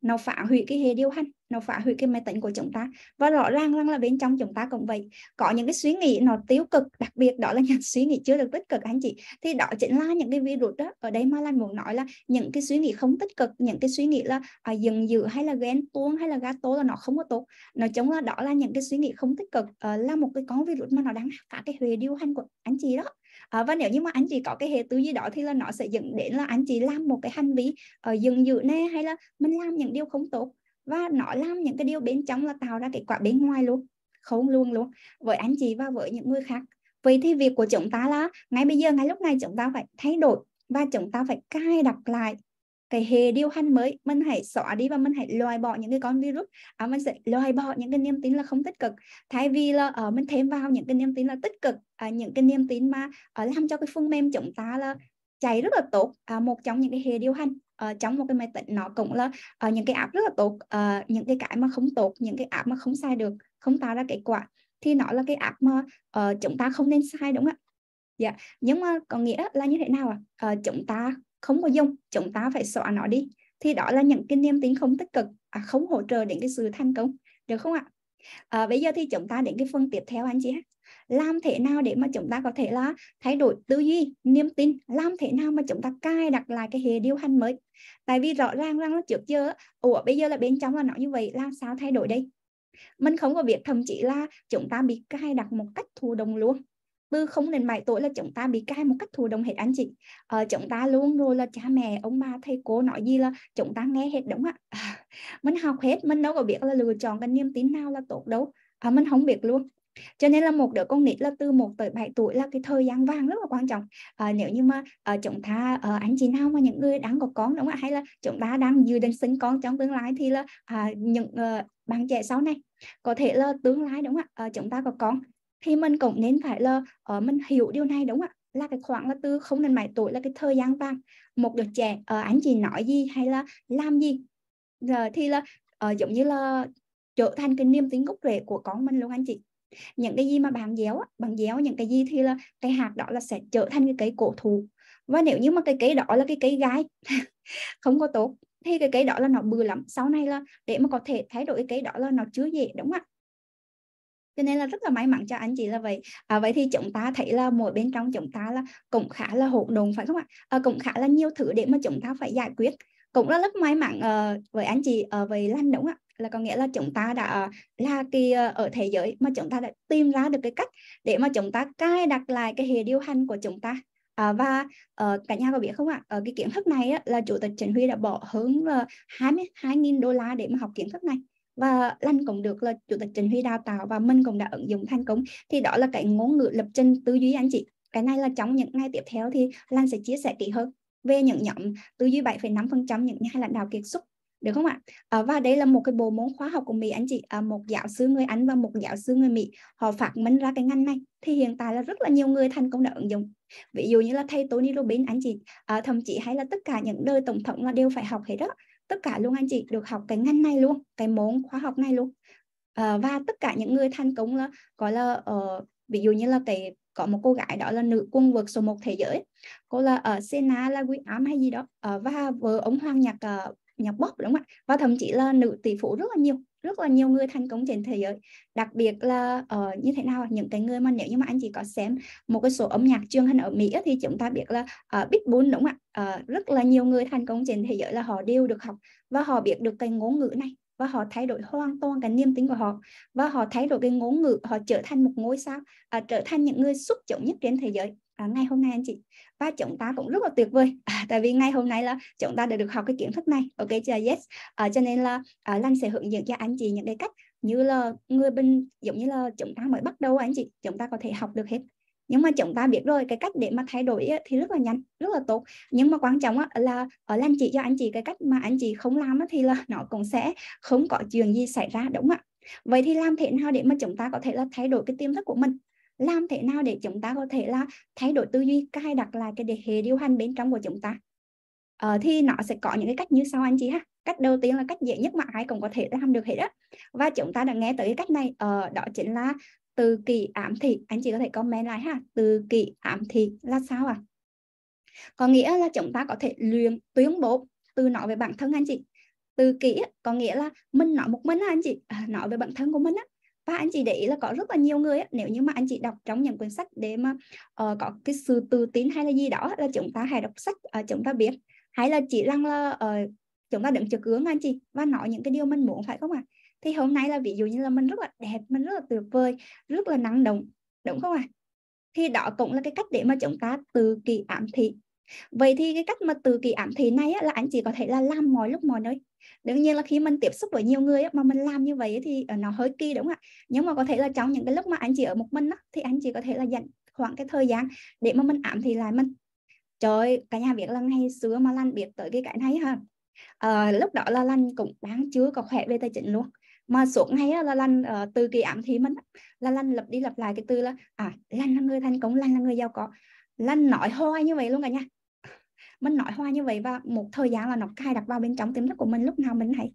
nó phá hủy cái hệ điều hành nó phá hủy cái máy tính của chúng ta và rõ ràng rằng là bên trong chúng ta cũng vậy có những cái suy nghĩ nó tiêu cực đặc biệt đó là những suy nghĩ chưa được tích cực anh chị thì đó chính là những cái virus đó ở đây mà lan muốn nói là những cái suy nghĩ không tích cực những cái suy nghĩ là à, dừng dự hay là ghen tuông hay là gato là nó không có tốt nói chống là đó là những cái suy nghĩ không tích cực uh, là một cái con virus mà nó đang phá cái hệ điều hành của anh chị đó à, và nếu như mà anh chị có cái hệ tư duy đó thì là nó sẽ dẫn đến là anh chị làm một cái hành vi uh, dừng dự nè hay là mình làm những điều không tốt và nó làm những cái điều bên trong là tạo ra kết quả bên ngoài luôn không luôn luôn với anh chị và với những người khác vậy thì việc của chúng ta là ngay bây giờ ngay lúc này chúng ta phải thay đổi và chúng ta phải cài đặt lại cái hệ điều hành mới mình hãy xóa đi và mình hãy loại bỏ những cái con virus à, mình sẽ loại bỏ những cái niềm tin là không tích cực thay vì là ở ờ, uh, mình thêm vào những cái niềm tin là tích cực à, những cái niềm tin mà ở ờ, uh, làm cho cái phần mềm chúng ta là chạy rất là tốt à, một trong những cái hệ điều hành ở ờ, trong một cái máy tính nó cũng là uh, những cái app rất là tốt uh, những cái cái mà không tốt những cái app mà không sai được không tạo ra kết quả thì nó là cái app mà uh, chúng ta không nên sai đúng không ạ dạ nhưng mà có nghĩa là như thế nào ạ à? uh, chúng ta không có dùng chúng ta phải xóa nó đi thì đó là những cái niềm tin không tích cực à, không hỗ trợ đến cái sự thành công được không ạ à, bây giờ thì chúng ta đến cái phần tiếp theo anh chị làm thế nào để mà chúng ta có thể là thay đổi tư duy niềm tin làm thế nào mà chúng ta cài đặt lại cái hệ điều hành mới tại vì rõ ràng rằng là trước giờ ủa bây giờ là bên trong là nó như vậy làm sao thay đổi đây mình không có biết thậm chí là chúng ta bị cài đặt một cách thụ động luôn Chứ không nên mãi tuổi là chúng ta bị cai một cách thù đồng hết anh chị. Ờ, chúng ta luôn rồi là cha mẹ, ông bà, thầy cô nói gì là chúng ta nghe hết đúng ạ. mình học hết, mình đâu có biết là lựa chọn cái niềm tin nào là tốt đâu. À, mình không biết luôn cho nên là một đứa con nít là từ 1 tới 7 tuổi là cái thời gian vàng rất là quan trọng à, nếu như mà à, chúng ta à, anh chị nào mà những người đang có con đúng không ạ hay là chúng ta đang dự định sinh con trong tương lai thì là à, những à, bạn trẻ sau này có thể là tương lai đúng không ạ à, chúng ta có con thì mình cũng nên phải là uh, mình hiểu điều này đúng không ạ là cái khoảng là từ không đến 7 tuổi là cái thời gian vàng một đứa trẻ uh, anh chị nói gì hay là làm gì giờ thì là uh, giống như là trở thành cái niềm tính gốc rễ của con mình luôn anh chị những cái gì mà bạn déo bạn déo những cái gì thì là cái hạt đó là sẽ trở thành cái cây cổ thụ và nếu như mà cái cây đó là cái cây gái không có tốt thì cái cây đó là nó bự lắm sau này là để mà có thể thay đổi cái cây đó là nó chưa dễ đúng không ạ cho nên là rất là may mắn cho anh chị là vậy à, vậy thì chúng ta thấy là mỗi bên trong chúng ta là cũng khá là hỗn độn phải không ạ à, cũng khá là nhiều thứ để mà chúng ta phải giải quyết cũng là rất may mắn uh, với anh chị ở ờ, uh, với Lan đúng ạ là có nghĩa là chúng ta đã là cái ờ, ở thế giới mà chúng ta đã tìm ra được cái cách để mà chúng ta cài đặt lại cái hệ điều hành của chúng ta à, và uh, cả nhà có biết không ạ Ở cái kiến thức này á, là chủ tịch Trần Huy đã bỏ hướng uh, 22.000 đô la để mà học kiến thức này và Lanh cũng được là chủ tịch trình Huy đào tạo và minh cũng đã ứng dụng thành công thì đó là cái ngôn ngữ lập trình tư duy anh chị cái này là trong những ngày tiếp theo thì Lan sẽ chia sẻ kỹ hơn về những nhóm tư duy 7,5% những nhà lãnh đạo kiệt xuất được không ạ? À, và đây là một cái bộ môn khóa học của Mỹ anh chị, à, một giáo sư người Anh và một giáo sư người Mỹ họ phát minh ra cái ngành này thì hiện tại là rất là nhiều người thành công đã ứng dụng. Ví dụ như là thầy Tony Robbins anh chị, à, thậm chí hay là tất cả những đời tổng thống là đều phải học hết đó tất cả luôn anh chị được học cái ngành này luôn cái môn khóa học này luôn à, và tất cả những người thành công là có là uh, ví dụ như là cái có một cô gái đó là nữ quân vượt số 1 thế giới cô là ở Sena là quý ám hay gì đó à, và vừa ống hoang nhạc uh, nhạc bóp đúng không ạ và thậm chí là nữ tỷ phú rất là nhiều rất là nhiều người thành công trên thế giới đặc biệt là uh, như thế nào những cái người mà nếu như mà anh chị có xem một cái số âm nhạc truyền hình ở Mỹ thì chúng ta biết là uh, Big Bun đúng không ạ uh, rất là nhiều người thành công trên thế giới là họ đều được học và họ biết được cái ngôn ngữ này và họ thay đổi hoàn toàn cái niềm tin của họ và họ thay đổi cái ngôn ngữ họ trở thành một ngôi sao uh, trở thành những người xuất chúng nhất trên thế giới à, ngày hôm nay anh chị và chúng ta cũng rất là tuyệt vời à, tại vì ngày hôm nay là chúng ta đã được học cái kiến thức này ok chưa yes à, cho nên là à, lan sẽ hướng dẫn cho anh chị những cái cách như là người bên giống như là chúng ta mới bắt đầu anh chị chúng ta có thể học được hết nhưng mà chúng ta biết rồi cái cách để mà thay đổi thì rất là nhanh rất là tốt nhưng mà quan trọng là ở ờ, lan chị cho anh chị cái cách mà anh chị không làm thì là nó cũng sẽ không có chuyện gì xảy ra đúng không ạ vậy thì làm thế nào để mà chúng ta có thể là thay đổi cái tiềm thức của mình làm thế nào để chúng ta có thể là thay đổi tư duy cài đặt lại cái đề hệ điều hành bên trong của chúng ta ờ, thì nó sẽ có những cái cách như sau anh chị ha cách đầu tiên là cách dễ nhất mà ai cũng có thể làm được hết đó. và chúng ta đã nghe tới cái cách này ờ, đó chính là từ kỳ ám thị anh chị có thể comment lại ha từ kỳ ám thị là sao à có nghĩa là chúng ta có thể luyện tuyến bố từ nói về bản thân anh chị từ kỹ có nghĩa là mình nói một mình anh chị à, nói về bản thân của mình á và anh chị để ý là có rất là nhiều người nếu như mà anh chị đọc trong những quyển sách để mà uh, có cái sự tự tin hay là gì đó là chúng ta hãy đọc sách uh, chúng ta biết hay là chỉ rằng là uh, chúng ta đứng trước gương anh chị và nói những cái điều mình muốn phải không ạ à? thì hôm nay là ví dụ như là mình rất là đẹp mình rất là tuyệt vời rất là năng động đúng không ạ à? thì đó cũng là cái cách để mà chúng ta từ kỳ ám thị vậy thì cái cách mà từ kỳ ám thị này á, là anh chị có thể là làm mọi lúc mọi nơi đương nhiên là khi mình tiếp xúc với nhiều người mà mình làm như vậy thì ờ, nó hơi kỳ đúng không ạ nhưng mà có thể là trong những cái lúc mà anh chị ở một mình á, thì anh chị có thể là dành khoảng cái thời gian để mà mình ám thì lại mình trời cả nhà biết là ngày xưa mà lan biết tới cái cái này ha à, lúc đó là lan cũng đáng chứa có khỏe về tài chính luôn mà suốt ngày là lan ờ, từ kỳ ám thì mình là lan lặp đi lặp lại cái từ là à lan là người thành công lan là người giàu có lan nói hoa như vậy luôn cả nhà mình nói hoa như vậy và một thời gian là nó cài đặt vào bên trong tiềm thức của mình lúc nào mình hãy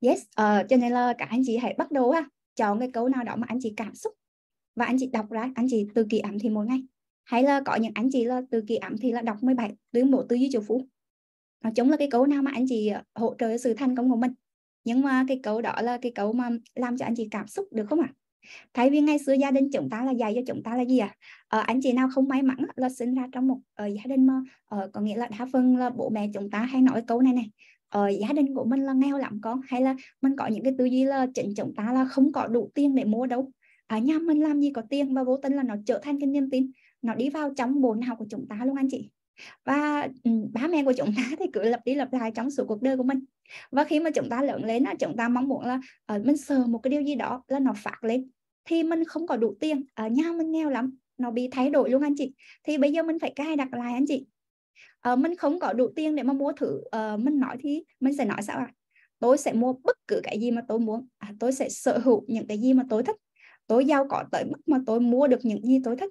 yes uh, cho nên là cả anh chị hãy bắt đầu ha chọn cái câu nào đó mà anh chị cảm xúc và anh chị đọc ra anh chị từ kỳ ẩm thì mỗi ngày hay là có những anh chị là từ kỳ ẩm thì là đọc bài tuyên bộ tư duy triệu phú nó chống là cái câu nào mà anh chị ờ, hỗ trợ sự thành công của mình nhưng mà cái câu đó là cái câu mà làm cho anh chị cảm xúc được không ạ à? tại vì ngày xưa gia đình chúng ta là dạy cho chúng ta là gì ạ à? à, anh chị nào không may mắn là sinh ra trong một uh, gia đình mà uh, có nghĩa là đa phần là bố mẹ chúng ta hay nói câu này này uh, gia đình của mình là nghèo lắm con hay là mình có những cái tư duy là chính chúng ta là không có đủ tiền để mua đâu ở nhà mình làm gì có tiền và vô tình là nó trở thành cái niềm tin nó đi vào trong bộ não của chúng ta luôn anh chị và ừ, ba mẹ của chúng ta thì cứ lặp đi lặp lại trong suốt cuộc đời của mình và khi mà chúng ta lớn lên á chúng ta mong muốn là uh, mình sờ một cái điều gì đó là nó phát lên thì mình không có đủ tiền ở nhà mình nghèo lắm nó bị thay đổi luôn anh chị thì bây giờ mình phải cài đặt lại anh chị uh, mình không có đủ tiền để mà mua thử uh, ờ, mình nói thì mình sẽ nói sao ạ à? tôi sẽ mua bất cứ cái gì mà tôi muốn à, tôi sẽ sở hữu những cái gì mà tôi thích tôi giàu có tới mức mà tôi mua được những gì tôi thích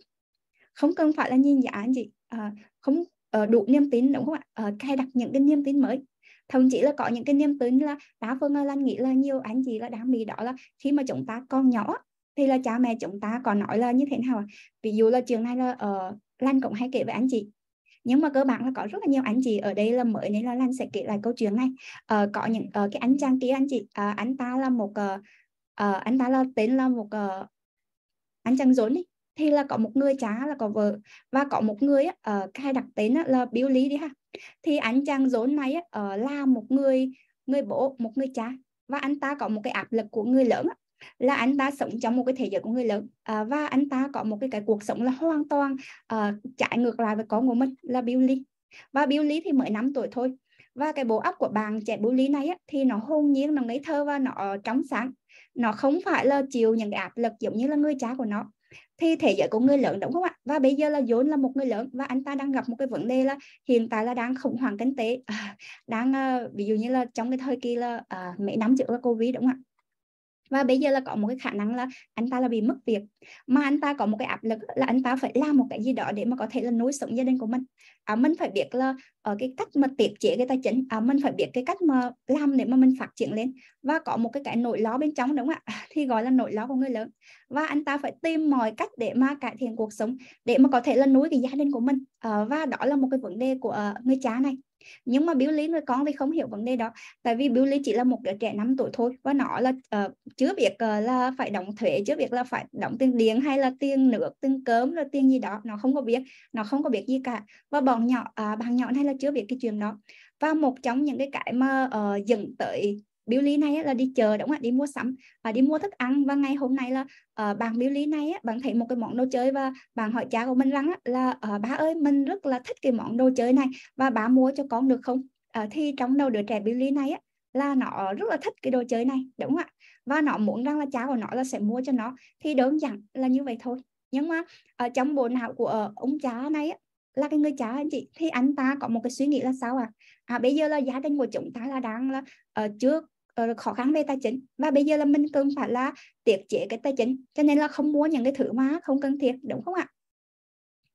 không cần phải là nhìn giá anh chị à, không uh, đủ niềm tin đúng không ạ uh, cài đặt những cái niềm tin mới thậm chỉ là có những cái niềm tin là đa phương lan nghĩ là nhiều anh chị là đang bị đó là khi mà chúng ta còn nhỏ thì là cha mẹ chúng ta còn nói là như thế nào ví dụ là trường này là uh, lan cũng hay kể với anh chị nhưng mà cơ bản là có rất là nhiều anh chị ở đây là mới nên là lan sẽ kể lại câu chuyện này à, có những à, cái anh chàng kia anh chị à, anh ta là một à, anh ta là tên là một à, anh chàng rốn đi thì là có một người cha là có vợ và có một người ở uh, ờ, hay đặt tên là biểu lý đi ha thì anh chàng dốn này uh, là một người người bố một người cha và anh ta có một cái áp lực của người lớn là anh ta sống trong một cái thế giới của người lớn à, và anh ta có một cái cái cuộc sống là hoàn toàn uh, ngược lại với con của mình là biểu lý và biểu lý thì mới năm tuổi thôi và cái bộ óc của bạn trẻ lý này á, thì nó hôn nhiên nó ngây thơ và nó trong sáng nó không phải là chịu những cái áp lực giống như là người cha của nó thì thế giới của người lớn đúng không ạ và bây giờ là vốn là một người lớn và anh ta đang gặp một cái vấn đề là hiện tại là đang khủng hoảng kinh tế đang ờ, ví dụ như là trong cái thời kỳ là à, mấy năm trước là covid đúng không ạ và bây giờ là có một cái khả năng là anh ta là bị mất việc mà anh ta có một cái áp lực là anh ta phải làm một cái gì đó để mà có thể là nuôi sống gia đình của mình à, mình phải biết là ở cái cách mà tiết chế cái tài chính à, mình phải biết cái cách mà làm để mà mình phát triển lên và có một cái cái nỗi lo bên trong đúng không ạ thì gọi là nỗi lo của người lớn và anh ta phải tìm mọi cách để mà cải thiện cuộc sống để mà có thể là nuôi cái gia đình của mình à, và đó là một cái vấn đề của ờ, người cha này nhưng mà biểu lý với con thì không hiểu vấn đề đó tại vì biểu lý chỉ là một đứa trẻ 5 tuổi thôi và nó là uh, chưa biết uh, là phải đóng thuế chưa việc là phải đóng tiền điện hay là tiền nước tiền cơm rồi tiền gì đó nó không có biết nó không có biết gì cả và bọn nhỏ uh, bạn nhỏ này là chưa biết cái chuyện đó và một trong những cái cái mà uh, dẫn tới biểu lý này là đi chờ đúng không ạ đi mua sắm và đi mua thức ăn và ngày hôm nay là uh, bạn biểu lý này bạn thấy một cái món đồ chơi và bạn hỏi cha của mình rằng là uh, ờ, bà ơi mình rất là thích cái món đồ chơi này và bà mua cho con được không uh, thì trong đầu đứa trẻ biểu lý này là nó rất là thích cái đồ chơi này đúng không ạ và nó muốn rằng là cha của nó là sẽ mua cho nó thì đơn giản là như vậy thôi nhưng mà ở trong bộ não của ông cha này là cái người cha anh chị thì anh ta có một cái suy nghĩ là sao à, à bây giờ là gia đình của chúng ta là đang là uh, chưa Ờ, khó khăn về tài chính và bây giờ là mình cần phải là tiết chế cái tài chính cho nên là không mua những cái thứ mà không cần thiết đúng không ạ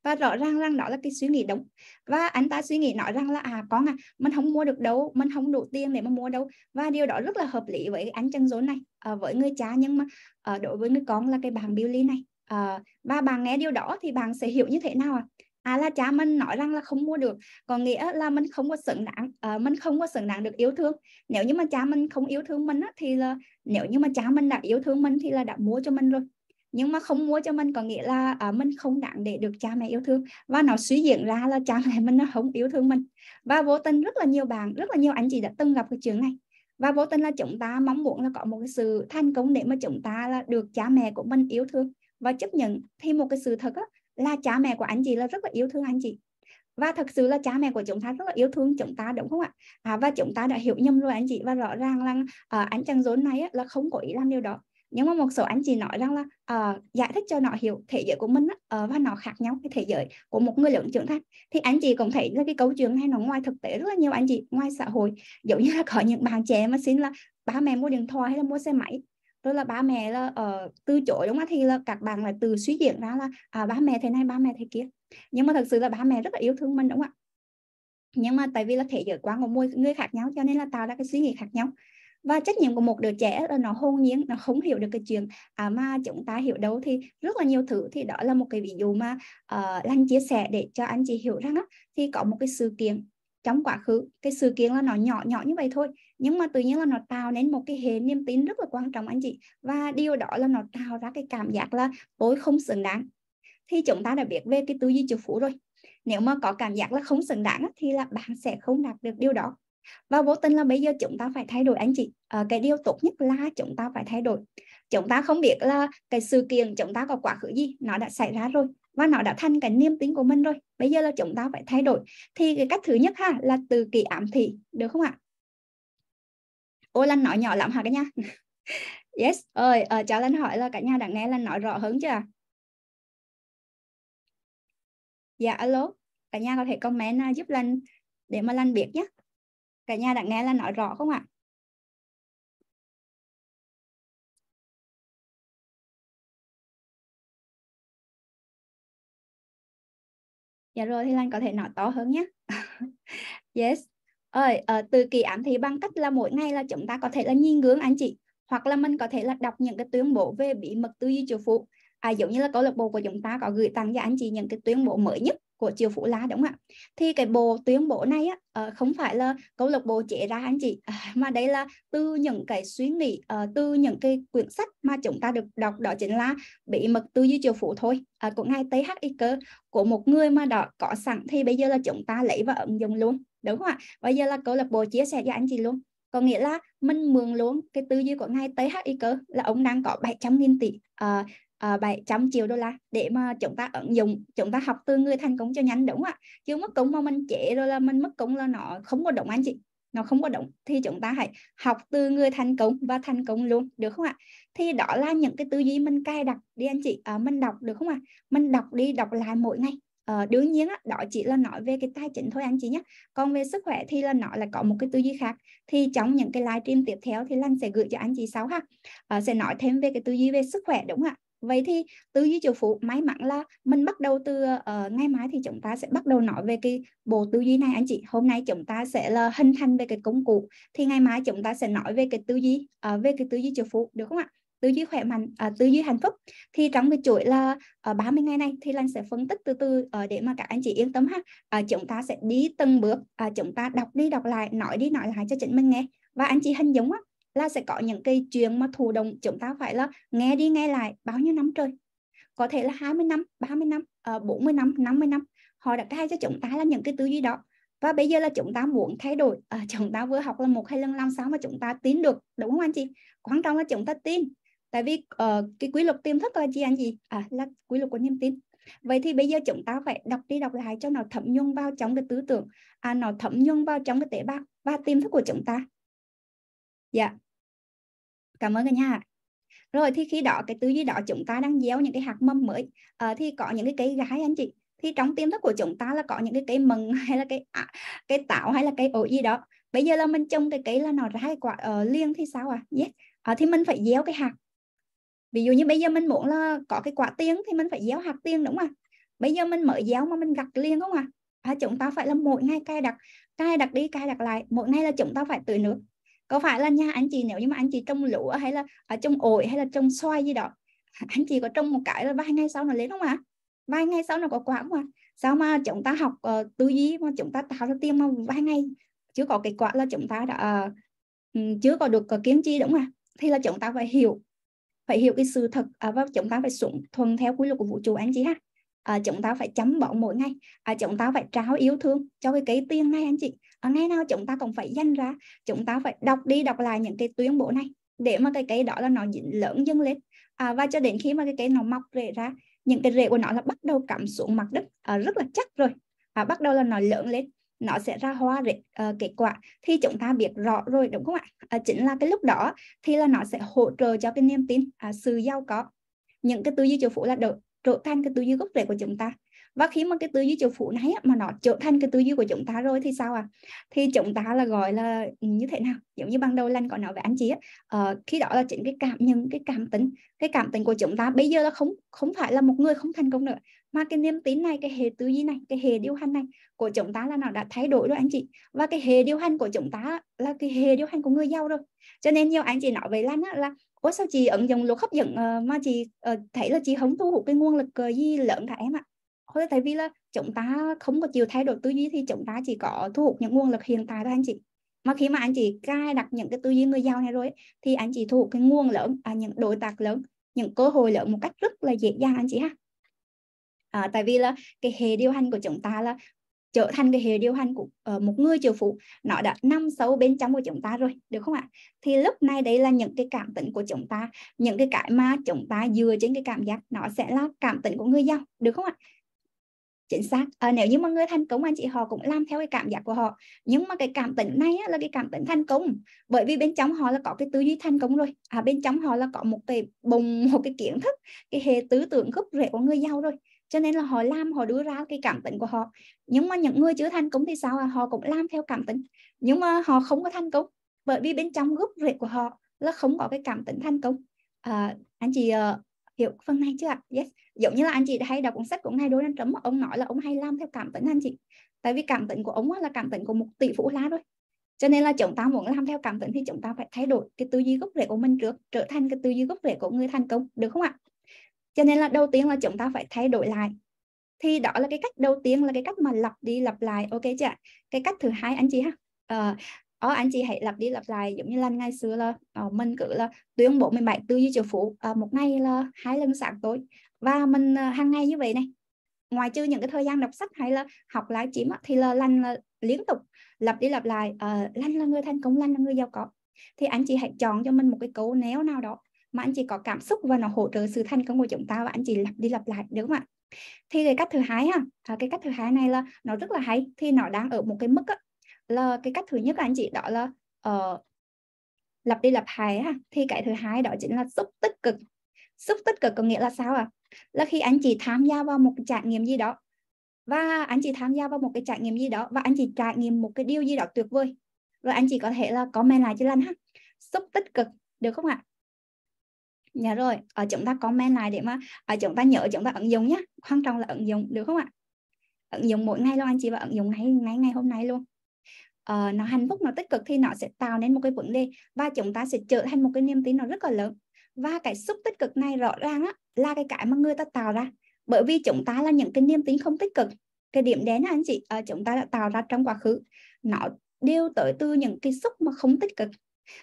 và rõ ràng rằng đó là cái suy nghĩ đúng và anh ta suy nghĩ nói rằng là à con à mình không mua được đâu mình không đủ tiền để mà mua đâu và điều đó rất là hợp lý với anh chân rốn này à, với người cha nhưng mà à, đối với người con là cái biểu lý này à, và bạn nghe điều đó thì bạn sẽ hiểu như thế nào ạ à? à là cha mình nói rằng là không mua được có nghĩa là mình không có xứng đáng uh, mình không có xứng đáng được yêu thương nếu như mà cha mình không yêu thương mình á, thì là nếu như mà cha mình đã yêu thương mình thì là đã mua cho mình rồi nhưng mà không mua cho mình có nghĩa là uh, mình không đáng để được cha mẹ yêu thương và nó suy diễn ra là cha mẹ mình nó không yêu thương mình và vô tình rất là nhiều bạn rất là nhiều anh chị đã từng gặp cái trường này và vô tình là chúng ta mong muốn là có một cái sự thành công để mà chúng ta là được cha mẹ của mình yêu thương và chấp nhận thì một cái sự thật á, là cha mẹ của anh chị là rất là yêu thương anh chị và thật sự là cha mẹ của chúng ta rất là yêu thương chúng ta đúng không ạ à, và chúng ta đã hiểu nhầm rồi anh chị và rõ ràng là uh, ờ, anh chàng rốn này á, là không có ý làm điều đó nhưng mà một số anh chị nói rằng là uh, giải thích cho nó hiểu thế giới của mình á, ờ, và nó khác nhau cái thế giới của một người lớn trưởng thành thì anh chị cũng thấy là cái câu chuyện này nó ngoài thực tế rất là nhiều anh chị ngoài xã hội giống như là có những bạn trẻ mà xin là ba mẹ mua điện thoại hay là mua xe máy rồi là ba mẹ là uh, từ chỗ đúng không thì là các bạn là từ suy diễn ra là à, ba mẹ thế này ba mẹ thế kia nhưng mà thật sự là ba mẹ rất là yêu thương mình đúng không ạ nhưng mà tại vì là thế giới quan của mỗi người khác nhau cho nên là tạo ra cái suy nghĩ khác nhau và trách nhiệm của một đứa trẻ là nó hôn nhiên nó không hiểu được cái chuyện à, mà chúng ta hiểu đâu thì rất là nhiều thứ thì đó là một cái ví dụ mà uh, Lan chia sẻ để cho anh chị hiểu rằng á, thì có một cái sự kiện trong quá khứ cái sự kiện là nó nhỏ nhỏ như vậy thôi nhưng mà tự nhiên là nó tạo nên một cái hệ niềm tin rất là quan trọng anh chị và điều đó là nó tạo ra cái cảm giác là tôi không xứng đáng thì chúng ta đã biết về cái tư duy chủ phủ rồi nếu mà có cảm giác là không xứng đáng thì là bạn sẽ không đạt được điều đó và vô tình là bây giờ chúng ta phải thay đổi anh chị à, cái điều tốt nhất là chúng ta phải thay đổi chúng ta không biết là cái sự kiện chúng ta có quá khứ gì nó đã xảy ra rồi và nó đã thành cái niềm tin của mình rồi bây giờ là chúng ta phải thay đổi thì cái cách thứ nhất ha là từ kỳ ám thị được không ạ ôi Lan nói nhỏ lắm hả cả nhà yes ơi ờ, cháu Lan hỏi là cả nhà đã nghe Lan nói rõ hơn chưa dạ alo cả nhà có thể comment à, giúp Lan để mà Lan biết nhé cả nhà đã nghe Lan nói rõ không ạ Dạ rồi thì Lan có thể nói to hơn nhé. yes ơi ờ, ờ, từ kỳ ám thì bằng cách là mỗi ngày là chúng ta có thể là nhìn gương anh chị hoặc là mình có thể là đọc những cái tuyên bố về bí mật tư duy triều phụ. à, giống như là câu lạc bộ của chúng ta có gửi tặng cho anh chị những cái tuyên bố mới nhất của triều phụ lá đúng không ạ thì cái bộ tuyên bố này á, ờ, không phải là câu lạc bộ chế ra anh chị à, mà đây là từ những cái suy nghĩ ờ, từ những cái quyển sách mà chúng ta được đọc đó chính là bí mật tư duy triều phụ thôi à, của ngay th Iker của một người mà đó có sẵn thì bây giờ là chúng ta lấy và ứng dụng luôn đúng không ạ bây giờ là câu lạc bộ chia sẻ cho anh chị luôn có nghĩa là mình mượn luôn cái tư duy của ngài THI cơ là ông đang có 700 nghìn tỷ uh, uh, 700 triệu đô la để mà chúng ta ứng dụng chúng ta học từ người thành công cho nhanh đúng không ạ chứ mất công mà mình trễ rồi là mình mất công là nó không có động anh chị nó không có động thì chúng ta hãy học từ người thành công và thành công luôn được không ạ thì đó là những cái tư duy mình cài đặt đi anh chị à, mình đọc được không ạ mình đọc đi đọc lại mỗi ngày Ờ, đương nhiên á, đó chỉ là nói về cái tài chính thôi anh chị nhé còn về sức khỏe thì là nó là có một cái tư duy khác thì trong những cái livestream tiếp theo thì Lan sẽ gửi cho anh chị sau ha ờ, sẽ nói thêm về cái tư duy về sức khỏe đúng không ạ vậy thì tư duy triệu phú may mắn là mình bắt đầu từ uh, ngày mai thì chúng ta sẽ bắt đầu nói về cái bộ tư duy này anh chị hôm nay chúng ta sẽ là hình thành về cái công cụ thì ngày mai chúng ta sẽ nói về cái tư duy uh, về cái tư duy triệu phú được không ạ tư duy khỏe mạnh à, tư duy hạnh phúc thì trong cái chuỗi là à, ờ, 30 ngày này thì lành sẽ phân tích từ từ à, để mà các anh chị yên tâm ha à, chúng ta sẽ đi từng bước à, chúng ta đọc đi đọc lại nói đi nói lại cho chính mình nghe và anh chị hình dung á, là sẽ có những cái chuyện mà thụ động chúng ta phải là nghe đi nghe lại bao nhiêu năm trời có thể là 20 năm 30 năm à, 40 năm 50 năm họ đã khai cho chúng ta là những cái tư duy đó và bây giờ là chúng ta muốn thay đổi à, chúng ta vừa học là một hai lần làm sao mà chúng ta tin được đúng không anh chị quan trọng là chúng ta tin tại vì uh, cái quy luật tiềm thức là gì anh chị à là quy luật của niềm tin vậy thì bây giờ chúng ta phải đọc đi đọc lại cho nó thẩm nhung vào trong cái tư tưởng à nó thẩm nhung vào trong cái tế bào và tiềm thức của chúng ta dạ yeah. cảm ơn cả nhà rồi thì khi đó cái tư duy đó chúng ta đang gieo những cái hạt mầm mới à, thì có những cái cây gái anh chị thì trong tiềm thức của chúng ta là có những cái cây mầm hay là cái à, cái tạo hay là cây ổi gì đó bây giờ là mình trồng cái cây là nó ra quả uh, ờ, liên thì sao à yes. à, thì mình phải gieo cái hạt ví dụ như bây giờ mình muốn là có cái quả tiếng thì mình phải giáo hạt tiếng đúng không ạ bây giờ mình mới giáo mà mình gặt liền không ạ à? và chúng ta phải là mỗi ngày cài đặt cài đặt đi cài đặt lại mỗi ngày là chúng ta phải tưới nước có phải là nha anh chị nếu như mà anh chị trồng lúa hay là ở à, trong ổi hay là trong xoay gì đó anh chị có trồng một cái là vài ngày sau nó lên không ạ à? vài ngày sau nó có quả không ạ à? sao mà chúng ta học uh, tư duy mà chúng ta tạo ra tiền mà vài ngày chưa có kết quả là chúng ta đã uh, chưa có được uh, kiếm chi đúng không ạ à? thì là chúng ta phải hiểu phải hiểu cái sự thật à, và vâng, chúng ta phải sống thuần theo quy luật của vũ trụ anh chị ha à, chúng ta phải chấm bỏ mỗi ngày à, chúng ta phải trao yêu thương cho cái cây tiên này anh chị à, ngày nào chúng ta cũng phải dành ra chúng ta phải đọc đi đọc lại những cái tuyên bố này để mà cái cây đó là nó dính lớn dâng lên à, và cho đến khi mà cái cây nó mọc rễ ra những cái rễ của nó là bắt đầu cắm xuống mặt đất à, rất là chắc rồi à, bắt đầu là nó lớn lên nó sẽ ra hoa rễ, uh, kết quả thì chúng ta biết rõ rồi đúng không ạ à, chính là cái lúc đó thì là nó sẽ hỗ trợ cho cái niềm tin à, sự giàu có những cái tư duy triệu phú là được trở thành cái tư duy gốc rễ của chúng ta và khi mà cái tư duy triệu phú này mà nó trở thành cái tư duy của chúng ta rồi thì sao à thì chúng ta là gọi là như thế nào giống như ban đầu lan có nói với anh chị á, uh, khi đó là chính cái cảm nhận cái cảm tính cái cảm tính của chúng ta bây giờ là không không phải là một người không thành công nữa mà cái niềm tin này cái hệ tư duy này cái hệ điều hành này của chúng ta là nó đã thay đổi rồi anh chị và cái hệ điều hành của chúng ta là cái hệ điều hành của người giàu rồi cho nên nhiều anh chị nói với Lan á, là ủa sao chị ứng dụng luật hấp dẫn ờ, mà chị ờ, thấy là chị không thu hút cái nguồn lực ờ, gì lớn cả em ạ thôi tại vì là chúng ta không có chịu thay đổi tư duy thì chúng ta chỉ có thu hút những nguồn lực hiện tại thôi anh chị mà khi mà anh chị cài đặt những cái tư duy người giàu này rồi ấy, thì anh chị thu hút cái nguồn lớn à, những đối tác lớn những cơ hội lớn một cách rất là dễ dàng anh chị ha à, tại vì là cái hệ điều hành của chúng ta là trở thành cái hệ điều hành của uh, một người triệu phú nó đã năm sâu bên trong của chúng ta rồi được không ạ thì lúc này đấy là những cái cảm tính của chúng ta những cái cái mà chúng ta dựa trên cái cảm giác nó sẽ là cảm tính của người giàu được không ạ chính xác à, nếu như mà người thành công anh chị họ cũng làm theo cái cảm giác của họ nhưng mà cái cảm tính này á, là cái cảm tính thành công bởi vì bên trong họ là có cái tư duy thành công rồi à, bên trong họ là có một cái bùng một cái kiến thức cái hệ tư tưởng gốc rễ của người giàu rồi cho nên là họ làm họ đưa ra cái cảm tính của họ nhưng mà những người chưa thành công thì sao à? họ cũng làm theo cảm tính nhưng mà họ không có thành công bởi vì bên trong gốc rễ của họ là không có cái cảm tính thành công à, anh chị ờ, hiểu phần này chưa ạ yes giống như là anh chị hay đọc cuốn sách của ông hay Donald Trump ông nói là ông hay làm theo cảm tính anh chị tại vì cảm tính của ông là cảm tính của một tỷ phú lá thôi. cho nên là chúng ta muốn làm theo cảm tính thì chúng ta phải thay đổi cái tư duy gốc rễ của mình trước trở thành cái tư duy gốc rễ của người thành công được không ạ cho nên là đầu tiên là chúng ta phải thay đổi lại thì đó là cái cách đầu tiên là cái cách mà lặp đi lặp lại ok chưa ạ cái cách thứ hai anh chị ha uh, ở ờ, anh chị hãy lặp đi lặp lại giống như lần ngày xưa là uh, mình cứ là tuyên bố mình bảy tư duy triệu phú uh, một ngày là hai lần sáng tối và mình uh, hàng ngày như vậy này ngoài trừ những cái thời gian đọc sách hay là học lái chiếm thì là lành là liên tục lặp đi lặp lại uh, lành là người thành công lành là người giàu có thì anh chị hãy chọn cho mình một cái câu néo nào đó mà anh chị có cảm xúc và nó hỗ trợ sự thành công của chúng ta và anh chị lặp đi lặp lại đúng không ạ thì cái cách thứ hai ha à, cái cách thứ hai này là nó rất là hay thì nó đang ở một cái mức á, là cái cách thứ nhất là anh chị đó là uh, lặp đi lặp lại ha thì cái thứ hai đó chính là xúc tích cực xúc tích cực có nghĩa là sao à là khi anh chị tham gia vào một trải nghiệm gì đó và anh chị tham gia vào một cái trải nghiệm gì đó và anh chị trải nghiệm một cái điều gì đó tuyệt vời rồi anh chị có thể là comment lại cho Lan ha xúc tích cực được không ạ à? Dạ rồi, ở ờ, chúng ta comment lại để mà ở ờ, chúng ta nhớ chúng ta ứng dụng nhé. Quan trọng là ứng dụng được không ạ? Ứng dụng mỗi ngày luôn anh chị và ứng dụng ngay ngay ngày hôm nay luôn uh, nó hạnh phúc nó tích cực thì nó sẽ tạo nên một cái vấn đề và chúng ta sẽ trở thành một cái niềm tin nó rất là lớn và cái xúc tích cực này rõ ràng á, là cái cái mà người ta tạo ra bởi vì chúng ta là những cái niềm tin không tích cực cái điểm đến anh chị uh, chúng ta đã tạo ra trong quá khứ nó đều tới từ những cái xúc mà không tích cực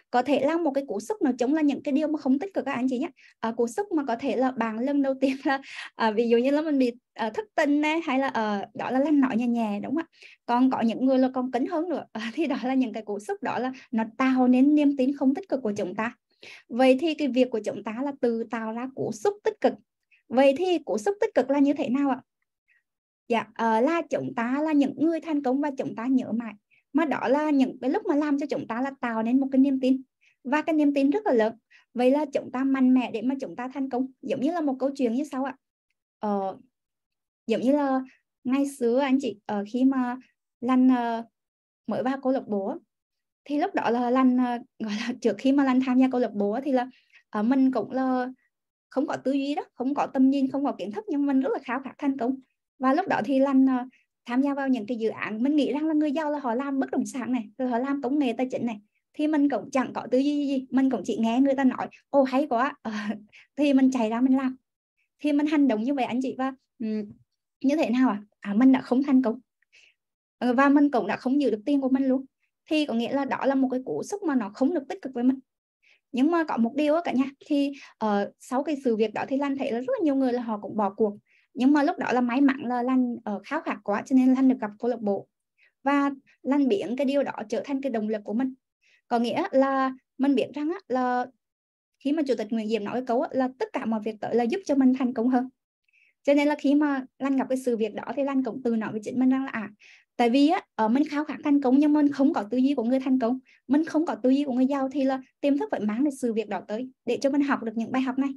có thể là một cái cú sốc nó chống là những cái điều mà không tích cực các anh chị nhé à, cú sốc mà có thể là bạn lần đầu tiên là à, ví dụ như là mình bị à, thức tinh này hay là à, đó là lăn nọ nhà nhà đúng không ạ còn có những người là còn kính hơn nữa à, thì đó là những cái cú sốc đó là nó tạo nên niềm tin không tích cực của chúng ta vậy thì cái việc của chúng ta là từ tạo ra cú sốc tích cực vậy thì cú sốc tích cực là như thế nào ạ dạ à, là chúng ta là những người thành công và chúng ta nhớ mãi mà đó là những cái lúc mà làm cho chúng ta là tạo nên một cái niềm tin và cái niềm tin rất là lớn vậy là chúng ta mạnh mẽ để mà chúng ta thành công giống như là một câu chuyện như sau ạ ờ, giống như là ngay xưa anh chị ở ờ, khi mà lăn uh, ờ, mới vào câu lạc bộ thì lúc đó là lăn ờ, gọi là trước khi mà lăn tham gia câu lạc bộ thì là ở mình cũng là không có tư duy đó không có tâm nhìn không có kiến thức nhưng mình rất là khao khát thành công và lúc đó thì lăn tham gia vào những cái dự án mình nghĩ rằng là người giàu là họ làm bất động sản này rồi họ làm công nghệ tài chính này thì mình cũng chẳng có tư duy gì mình cũng chỉ nghe người ta nói ô hay quá ờ, thì mình chạy ra mình làm thì mình hành động như vậy anh chị và như thế nào à? à mình đã không thành công ờ, và mình cũng đã không giữ được tiền của mình luôn thì có nghĩa là đó là một cái cú sốc mà nó không được tích cực với mình nhưng mà có một điều á cả nhà thì uh, sau cái sự việc đó thì lan thấy là rất là nhiều người là họ cũng bỏ cuộc nhưng mà lúc đó là may mắn là Lan ở ờ, khao khát quá cho nên Lan được gặp câu lạc bộ và Lan biển cái điều đó trở thành cái động lực của mình có nghĩa là mình biết rằng á là khi mà chủ tịch Nguyễn Diệm nói câu á là tất cả mọi việc tới là giúp cho mình thành công hơn cho nên là khi mà Lan gặp cái sự việc đó thì Lan cũng từ nói với chính mình rằng là à tại vì á ở ờ, mình khao khát thành công nhưng mình không có tư duy của người thành công mình không có tư duy của người giàu thì là tiềm thức phải mang được sự việc đó tới để cho mình học được những bài học này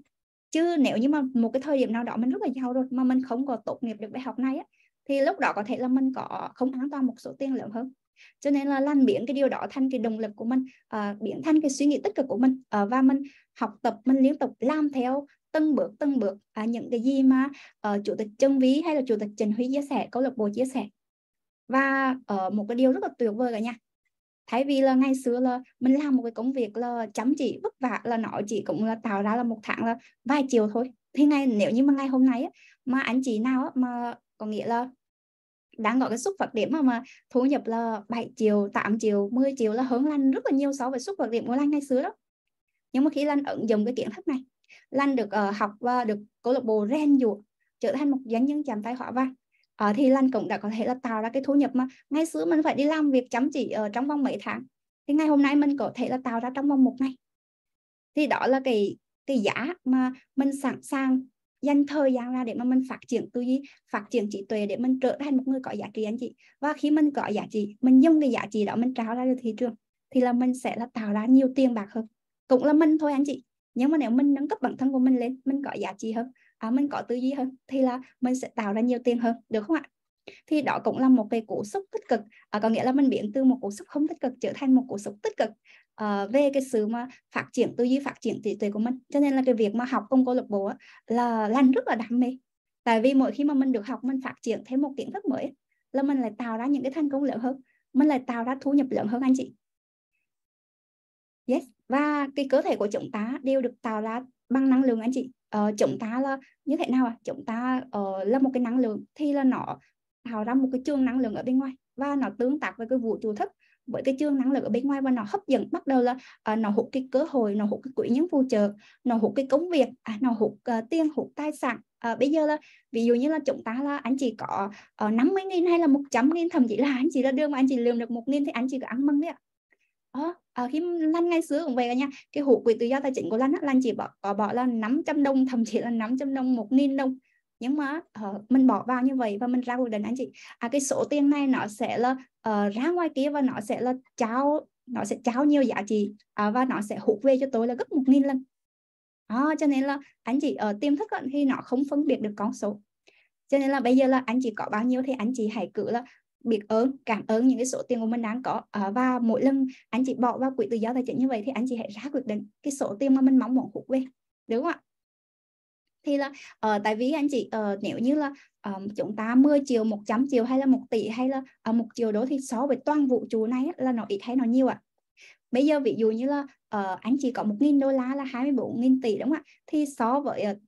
chứ nếu như mà một cái thời điểm nào đó mình rất là giàu rồi mà mình không có tốt nghiệp được đại học này á, thì lúc đó có thể là mình có không an toàn một số tiền lớn hơn cho nên là lan biển cái điều đó thành cái động lực của mình à, biến thành cái suy nghĩ tích cực của mình à, và mình học tập mình liên tục làm theo từng bước từng bước à, những cái gì mà uh, chủ tịch Trân Ví hay là chủ tịch Trần Huy chia sẻ câu lạc bộ chia sẻ và uh, một cái điều rất là tuyệt vời cả nha thay vì là ngày xưa là mình làm một cái công việc là chăm chỉ vất vả là nó chỉ cũng là tạo ra là một tháng là vài triệu thôi thì ngay nếu như mà ngày hôm nay á, mà anh chị nào á, mà có nghĩa là đang gọi cái xuất phát điểm mà, mà thu nhập là 7 triệu, 8 triệu, 10 triệu là hơn Lan rất là nhiều so với xuất phát điểm của Lan ngày xưa đó. Nhưng mà khi Lan ứng dụng cái kiến thức này, Lan được uh, học và được câu lạc bộ rèn dụ trở thành một doanh nhân chạm tay họ văn à, thì Lan cũng đã có thể là tạo ra cái thu nhập mà ngày xưa mình phải đi làm việc chăm chỉ ở trong vòng mấy tháng thì ngày hôm nay mình có thể là tạo ra trong vòng một ngày thì đó là cái cái giá mà mình sẵn sàng dành thời gian ra để mà mình phát triển tư duy phát triển trí tuệ để mình trở thành một người có giá trị anh chị và khi mình có giá trị mình dùng cái giá trị đó mình trao ra cho thị trường thì là mình sẽ là tạo ra nhiều tiền bạc hơn cũng là mình thôi anh chị nhưng mà nếu mình nâng cấp bản thân của mình lên mình có giá trị hơn à, mình có tư duy hơn thì là mình sẽ tạo ra nhiều tiền hơn được không ạ thì đó cũng là một cái cú sốc tích cực à, có nghĩa là mình biến từ một cú sốc không tích cực trở thành một cú sốc tích cực à, về cái sự mà phát triển tư duy phát triển trí tuệ của mình cho nên là cái việc mà học công câu lạc bộ là lành rất là đam mê tại vì mỗi khi mà mình được học mình phát triển thêm một kiến thức mới là mình lại tạo ra những cái thành công lớn hơn mình lại tạo ra thu nhập lớn hơn anh chị yes và cái cơ thể của chúng ta đều được tạo ra bằng năng lượng anh chị Ờ, chúng ta là như thế nào à chúng ta uh, là một cái năng lượng thì là nó tạo ra một cái trường năng lượng ở bên ngoài và nó tương tác với cái vũ trụ thức với cái chương năng lượng ở bên ngoài và nó hấp dẫn bắt đầu là uh, nó hút cái cơ hội nó hút cái quỹ nhân phù trợ nó hút cái công việc à, nó hút uh, tiền hút tài sản uh, bây giờ là ví dụ như là chúng ta là anh chỉ có uh, 50 nghìn hay là 100 nghìn thậm chí là anh chỉ là đưa mà anh chỉ lượm được một nghìn thì anh chỉ có ăn mừng đấy ạ à, à, khi Lan ngày xưa cũng vậy cả nha cái hộ quyền tự do tài chính của Lan á, Lan chỉ bỏ, có bỏ là 500 đồng thậm chí là 500 đồng một nghìn đồng nhưng mà uh, mình bỏ vào như vậy và mình ra quyết định anh chị à cái số tiền này nó sẽ là uh, ra ngoài kia và nó sẽ là trao nó sẽ trao nhiều giá trị uh, và nó sẽ hút về cho tôi là gấp một nghìn lần à, cho nên là anh chị ở uh, tiềm thức thì nó không phân biệt được con số cho nên là bây giờ là anh chị có bao nhiêu thì anh chị hãy cứ là biết ơn cảm ơn những cái số tiền của mình đang có ờ, và mỗi lần anh chị bỏ vào quỹ tự do tài chính như vậy thì anh chị hãy ra quyết định cái số tiền mà mình mong muốn hút về đúng không ạ thì là uh, tại vì anh chị uh, nếu như là um, chúng ta 10 triệu 100 triệu hay là 1 tỷ hay là uh, 1 triệu đó thì so với toàn vũ trụ này là nó ít hay nó nhiều ạ à? bây giờ ví dụ như là uh, anh chị có 1.000 đô la là 24.000 tỷ đúng không ạ thì so với uh,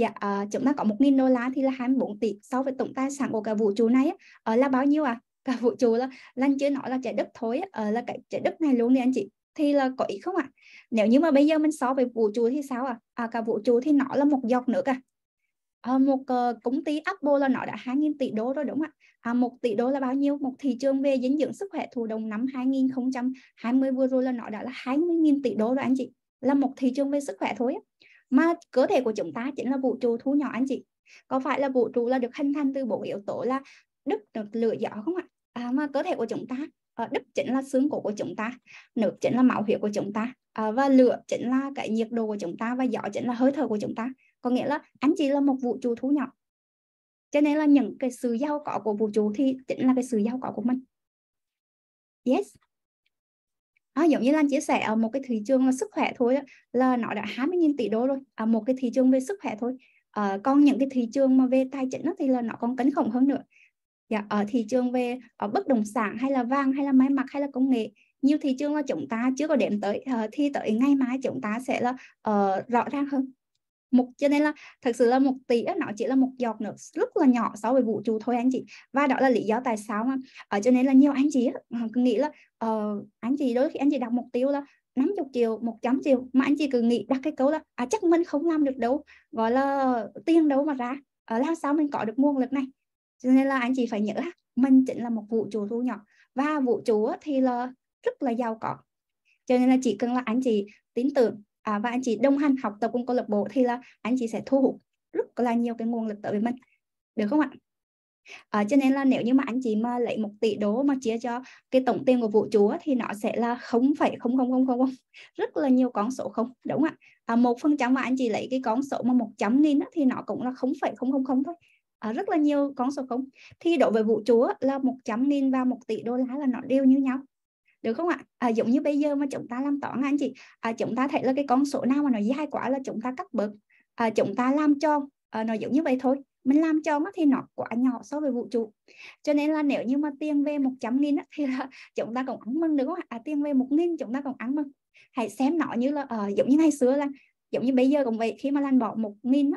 Dạ, uh, chúng ta có 1.000 đô la thì là 24 tỷ so với tổng tài sản của cả vũ trụ này uh, là bao nhiêu à? Cả vũ trụ là, là anh chưa nói là trái đất thôi, uh, là cái trái đất này luôn đi anh chị. Thì là có ý không ạ? À? Nếu như mà bây giờ mình so với vũ trụ thì sao à? à cả vũ trụ thì nó là một giọt nữa cả À, một uh, công ty Apple là nó đã 2.000 tỷ đô rồi đúng không ạ? À, 1 tỷ đô là bao nhiêu? Một thị trường về dinh dưỡng sức khỏe thụ đồng năm 2020 vừa rồi là nó đã là 20.000 tỷ đô rồi anh chị. Là một thị trường về sức khỏe thôi. Á mà cơ thể của chúng ta chính là vũ trụ thu nhỏ anh chị có phải là vũ trụ là được hình thành từ bốn yếu tố là đất được lửa gió không ạ à, mà cơ thể của chúng ta ờ, đất chính là xương cổ của chúng ta nước chính là máu huyết của chúng ta à, và lửa chính là cái nhiệt độ của chúng ta và gió chính là hơi thở của chúng ta có nghĩa là anh chị là một vũ trụ thu nhỏ cho nên là những cái sự giàu có của vũ trụ thì chính là cái sự giàu có của mình yes nó ờ, giống như Lan chia sẻ ở ờ, một cái thị trường sức khỏe thôi là nó đã 20.000 tỷ đô rồi ở ờ, một cái thị trường về sức khỏe thôi à, còn những cái thị trường mà về tài chính nó thì là nó còn cấn khủng hơn nữa dạ, ở thị trường về ở bất động sản hay là vàng hay là máy mặc hay là công nghệ nhiều thị trường là chúng ta chưa có điểm tới uh, thì tới ngay mai chúng ta sẽ là uh, rõ ràng hơn một cho nên là thật sự là một tỷ nó chỉ là một giọt nước rất là nhỏ so với vũ trụ thôi anh chị và đó là lý do tại sao mà ở ờ, cho nên là nhiều anh chị nghĩ là uh, anh chị đôi khi anh chị đặt mục tiêu là 50 triệu, 100 triệu mà anh chị cứ nghĩ đặt cái câu là à chắc mình không làm được đâu, gọi là tiền đâu mà ra, à, làm sao mình có được nguồn lực này. Cho nên là anh chị phải nhớ mình chính là một vũ trụ thu nhỏ và vũ trụ thì là rất là giàu có. Cho nên là chỉ cần là anh chị tin tưởng à, và anh chị đồng hành học tập cùng câu lạc bộ thì là anh chị sẽ thu hút rất là nhiều cái nguồn lực tới với mình được không ạ à, cho nên là nếu như mà anh chị mà lấy một tỷ đô mà chia cho cái tổng tiền của vũ trụ thì nó sẽ là không phải không không không không rất là nhiều con số không đúng không ạ à, một phần trăm mà anh chị lấy cái con số mà một trăm nghìn thì nó cũng là không phải không không không thôi à, rất là nhiều con số không thì đối với vũ trụ là 100 nghìn và 1 tỷ đô la là nó đều như nhau được không ạ à, giống như bây giờ mà chúng ta làm toán anh chị à, chúng ta thấy là cái con số nào mà nó dưới hai quả là chúng ta cắt bớt à, chúng ta làm cho à, nó giống như vậy thôi mình làm cho thì nó quá nhỏ so với vũ trụ cho nên là nếu như mà tiền về 100 nghìn thì là chúng ta cũng ăn mừng được không ạ à, tiền về một nghìn chúng ta cũng ăn mừng hãy xem nó như là uh, giống như ngày xưa là giống như bây giờ cũng vậy khi mà lan bỏ một nghìn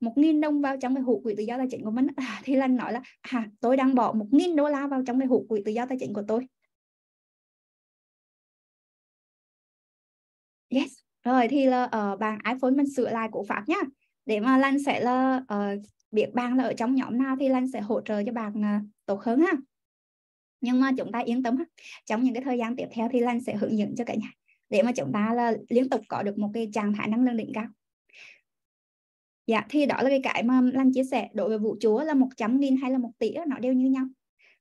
một nghìn đồng vào trong cái hũ quỹ tự do tài chính của mình thì lan nói là à tôi đang bỏ một nghìn đô la vào trong cái hũ quỹ tự do tài chính của tôi rồi thì là ở ờ, uh, bạn ai phối mình sửa lại cổ pháp nhá để mà lan sẽ là uh, biết bạn là ở trong nhóm nào thì lan sẽ hỗ trợ cho bạn uh, tốt hơn ha nhưng mà chúng ta yên tâm ha. trong những cái thời gian tiếp theo thì lan sẽ hướng dẫn cho cả nhà để mà chúng ta là liên tục có được một cái trạng thái năng lượng đỉnh cao dạ thì đó là cái cái mà lan chia sẻ đối với vũ chúa là một trăm nghìn hay là một tỷ nó đều như nhau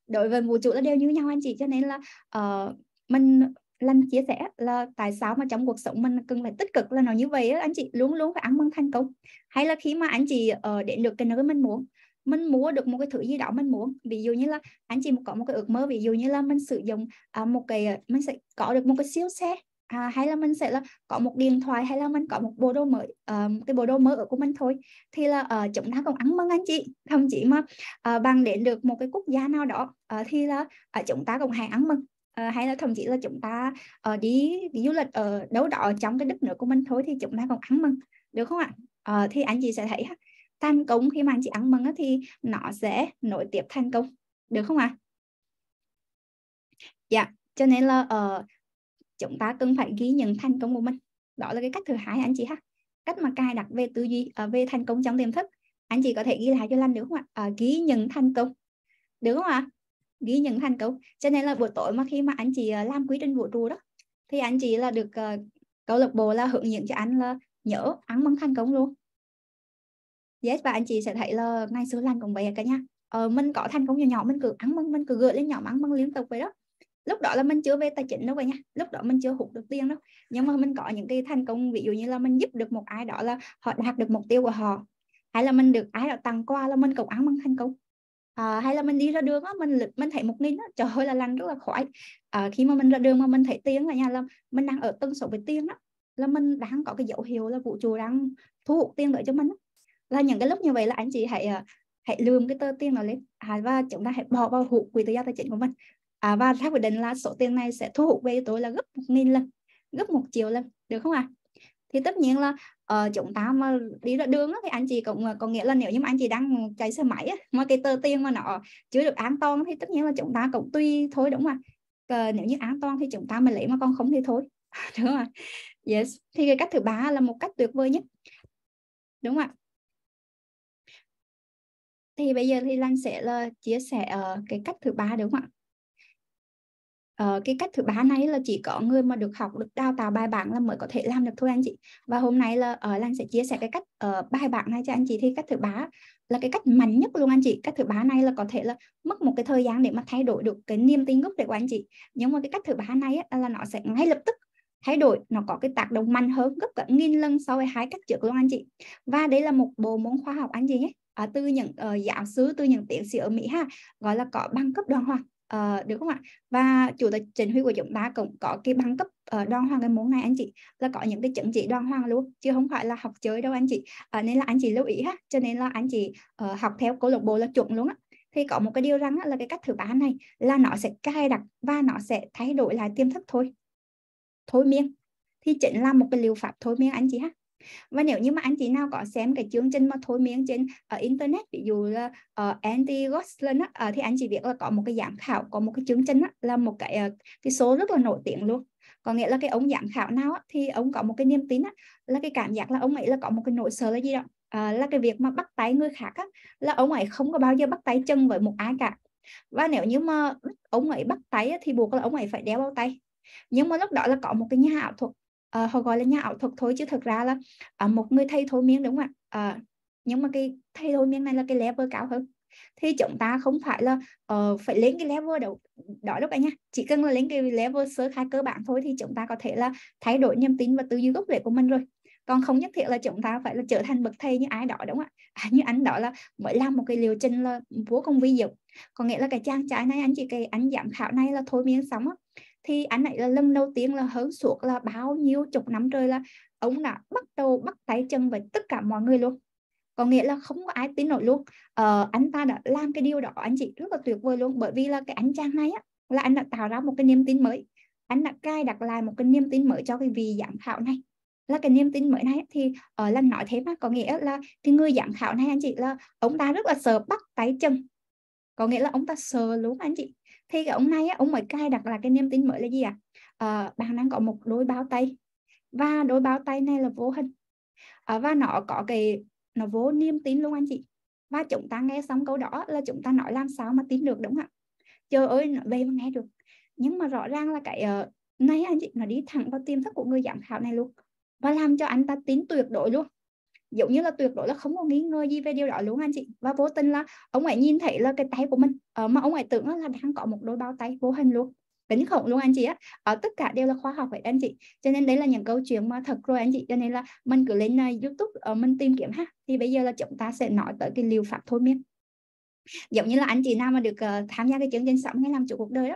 đối với vũ trụ là đều như nhau anh chị cho nên là uh, mình Lan chia sẻ là tại sao mà trong cuộc sống mình cần phải tích cực là nó như vậy đó. anh chị luôn luôn phải ăn mừng thành công hay là khi mà anh chị uh, đến được cái nơi mình muốn mình mua được một cái thứ gì đó mình muốn ví dụ như là anh chị có một cái ước mơ ví dụ như là mình sử dụng uh, một cái ờ, mình sẽ có được một cái siêu xe à, hay là mình sẽ là có một điện thoại hay là mình có một bộ đồ mới uh, cái bộ đồ mới ở của mình thôi thì là uh, chúng ta còn ăn mừng anh chị thậm chí mà uh, bằng đến được một cái quốc gia nào đó uh, thì là uh, chúng ta cũng hay ăn mừng Ờ, hay là thậm chí là chúng ta uh, đi đi du lịch ở đâu đó trong cái đất nước của mình thôi thì chúng ta còn ăn mừng được không ạ uh, thì anh chị sẽ thấy thành công khi mà anh chị ăn mừng thì nó sẽ nối tiếp thành công được không ạ dạ cho nên là uh, chúng ta cần phải ghi nhận thành công của mình đó là cái cách thứ hai anh chị ha cách mà cài đặt về tư duy uh, về thành công trong tiềm thức anh chị có thể ghi lại cho Lan được không ạ à, ghi nhận thành công được không ạ ghi nhận thành công cho nên là buổi tối mà khi mà anh chị ờ, làm quý trình vũ trụ đó thì anh chị là được uh, câu lạc bộ là hướng dẫn cho anh là nhớ ăn mừng thành công luôn yes và anh chị sẽ thấy là ngay xưa lành cũng vậy cả nha ờ, mình có thành công nhỏ nhỏ mình cứ ăn mừng, mình cứ gửi lên nhỏ ăn mừng liên tục vậy đó lúc đó là mình chưa về tài chính đâu vậy nha lúc đó mình chưa hụt được tiền đâu nhưng mà mình có những cái thành công ví dụ như là mình giúp được một ai đó là họ đạt được mục tiêu của họ hay là mình được ai đó tặng quà là mình cũng ăn mừng thành công à, hay là mình đi ra đường á mình mình thấy một nghìn á trời ơi là lăn rất là khỏi à, ờ, khi mà mình ra đường mà mình thấy tiếng là nhà là mình đang ở tân số với tiếng đó là mình đang có cái dấu hiệu là vũ trụ đang thu hút tiền tới cho mình á. là những cái lúc như vậy là anh chị hãy ờ, hãy lườm cái tờ tiền nó lên à, và chúng ta hãy bỏ vào hũ quỹ tự do tài chính của mình à, và ra quyết định là số tiền này sẽ thu hút về tôi là gấp một nghìn lần gấp một triệu lần được không ạ à? thì tất nhiên là uh, chúng ta mà đi ra đường á, thì anh chị cũng ờ, có nghĩa là nếu như mà anh chị đang chạy xe máy á, mà cái tờ tiền mà nó chưa được an toàn thì tất nhiên là chúng ta cũng tùy thôi đúng không ạ uh, nếu như an toàn thì chúng ta mới lấy mà còn không thì thôi đúng không yes thì cái cách thứ ba là một cách tuyệt vời nhất đúng không ạ thì bây giờ thì lan sẽ là ờ, chia sẻ uh, cái cách thứ ba đúng không ạ uh, cái cách thứ ba này là chỉ có người mà được học được đào tạo bài bản là mới có thể làm được thôi anh chị và hôm nay là ở ờ, uh, Lan sẽ chia sẻ cái cách uh, bài bản này cho anh chị thì cách thứ ba là cái cách mạnh nhất luôn anh chị cách thứ ba này là có thể là mất một cái thời gian để mà thay đổi được cái niềm tin gốc rễ của anh chị nhưng mà cái cách thứ ba này á, là nó sẽ ngay lập tức thay đổi nó có cái tác động mạnh hơn gấp cả nghìn lần so với hai cách trước luôn anh chị và đây là một bộ môn khoa học anh chị nhé à, từ những uh, giáo sư từ những tiến sĩ ở Mỹ ha gọi là có bằng cấp đoàn hoàng uh, được không ạ và chủ tịch Trần Huy của chúng ta cũng có cái bằng cấp uh, đoan hoàng cái muốn này anh chị là có những cái chứng chỉ đoan hoàng luôn chứ không phải là học chơi đâu anh chị uh, nên là anh chị lưu ý ha cho nên là anh chị uh, học theo câu lạc bộ là chuẩn luôn á thì có một cái điều rằng là cái cách thử bán này là nó sẽ cài đặt và nó sẽ thay đổi lại tiềm thức thôi thôi miên thì chính là một cái liệu pháp thôi miên anh chị ha và nếu như mà anh chị nào có xem cái chương trình mà thôi miên trên ở ờ, uh, internet ví dụ là uh, ờ, anti Gosling uh, ờ, thì anh chị biết là có một cái giám khảo có một cái chương trình á, là một cái uh, cái số rất là nổi tiếng luôn có nghĩa là cái ông giám khảo nào á, thì ông có một cái niềm tin á, là cái cảm giác là ông ấy là có một cái nỗi sợ là gì đó à, là cái việc mà bắt tay người khác á, là ông ấy không có bao giờ bắt tay chân với một ai cả và nếu như mà ông ấy bắt tay á, thì buộc là ông ấy phải đeo bao tay nhưng mà lúc đó là có một cái nhà ảo thuật à, họ gọi là nhà ảo thuật thôi chứ thực ra là à, một người thầy thôi miên đúng không ạ à, nhưng mà cái thầy thôi miên này là cái level cao hơn thì chúng ta không phải là uh, phải lên cái level đầu đó đâu cả nha chỉ cần là lên cái level sơ khai cơ bản thôi thì chúng ta có thể là thay đổi niềm tin và tư duy gốc rễ của mình rồi còn không nhất thiết là chúng ta phải là trở thành bậc thầy như ai đó đúng không ạ à, như anh đó là mới làm một cái liệu trình là vô công vi diệu có nghĩa là cái trang trại này anh chị cái anh giảm khảo này là thôi miên sống á thì anh ấy là lần đầu tiên là hớn suốt là bao nhiêu chục năm trời là ông đã bắt đầu bắt tay chân với tất cả mọi người luôn có nghĩa là không có ai tin nổi luôn ờ, anh ta đã làm cái điều đó anh chị rất là tuyệt vời luôn bởi vì là cái anh chàng này á là anh đã tạo ra một cái niềm tin mới anh đã cài đặt lại một cái niềm tin mới cho cái vị giám khảo này là cái niềm tin mới này thì ở ờ, lần nói thế mà có nghĩa là cái người giám khảo này anh chị là ông ta rất là sợ bắt tay chân có nghĩa là ông ta sợ luôn anh chị thì cái ông này á, ông mới cài đặt là cái niềm tin mới là gì ạ à? à, bạn đang có một đôi bao tay và đôi bao tay này là vô hình à, và nó có cái nó vô niềm tin luôn anh chị và chúng ta nghe xong câu đó là chúng ta nói làm sao mà tin được đúng không ạ trời ơi về mà nghe được nhưng mà rõ ràng là cái uh, này anh chị nó đi thẳng vào tiềm thức của người giám khảo này luôn và làm cho anh ta tin tuyệt đối luôn giống như là tuyệt đối là không có nghi ngờ gì về điều đó luôn anh chị và vô tình là ông ấy nhìn thấy là cái tay của mình ờ, mà ông ấy tưởng là đang có một đôi bao tay vô hình luôn kính khủng luôn anh chị á ở ờ, tất cả đều là khoa học vậy anh chị cho nên đấy là những câu chuyện mà thật rồi anh chị cho nên là mình cứ lên uh, youtube uh, mình tìm kiếm ha thì bây giờ là chúng ta sẽ nói tới cái liều pháp thôi miên giống như là anh chị nào mà được uh, tham gia cái chương trình sống ngay làm chủ cuộc đời đó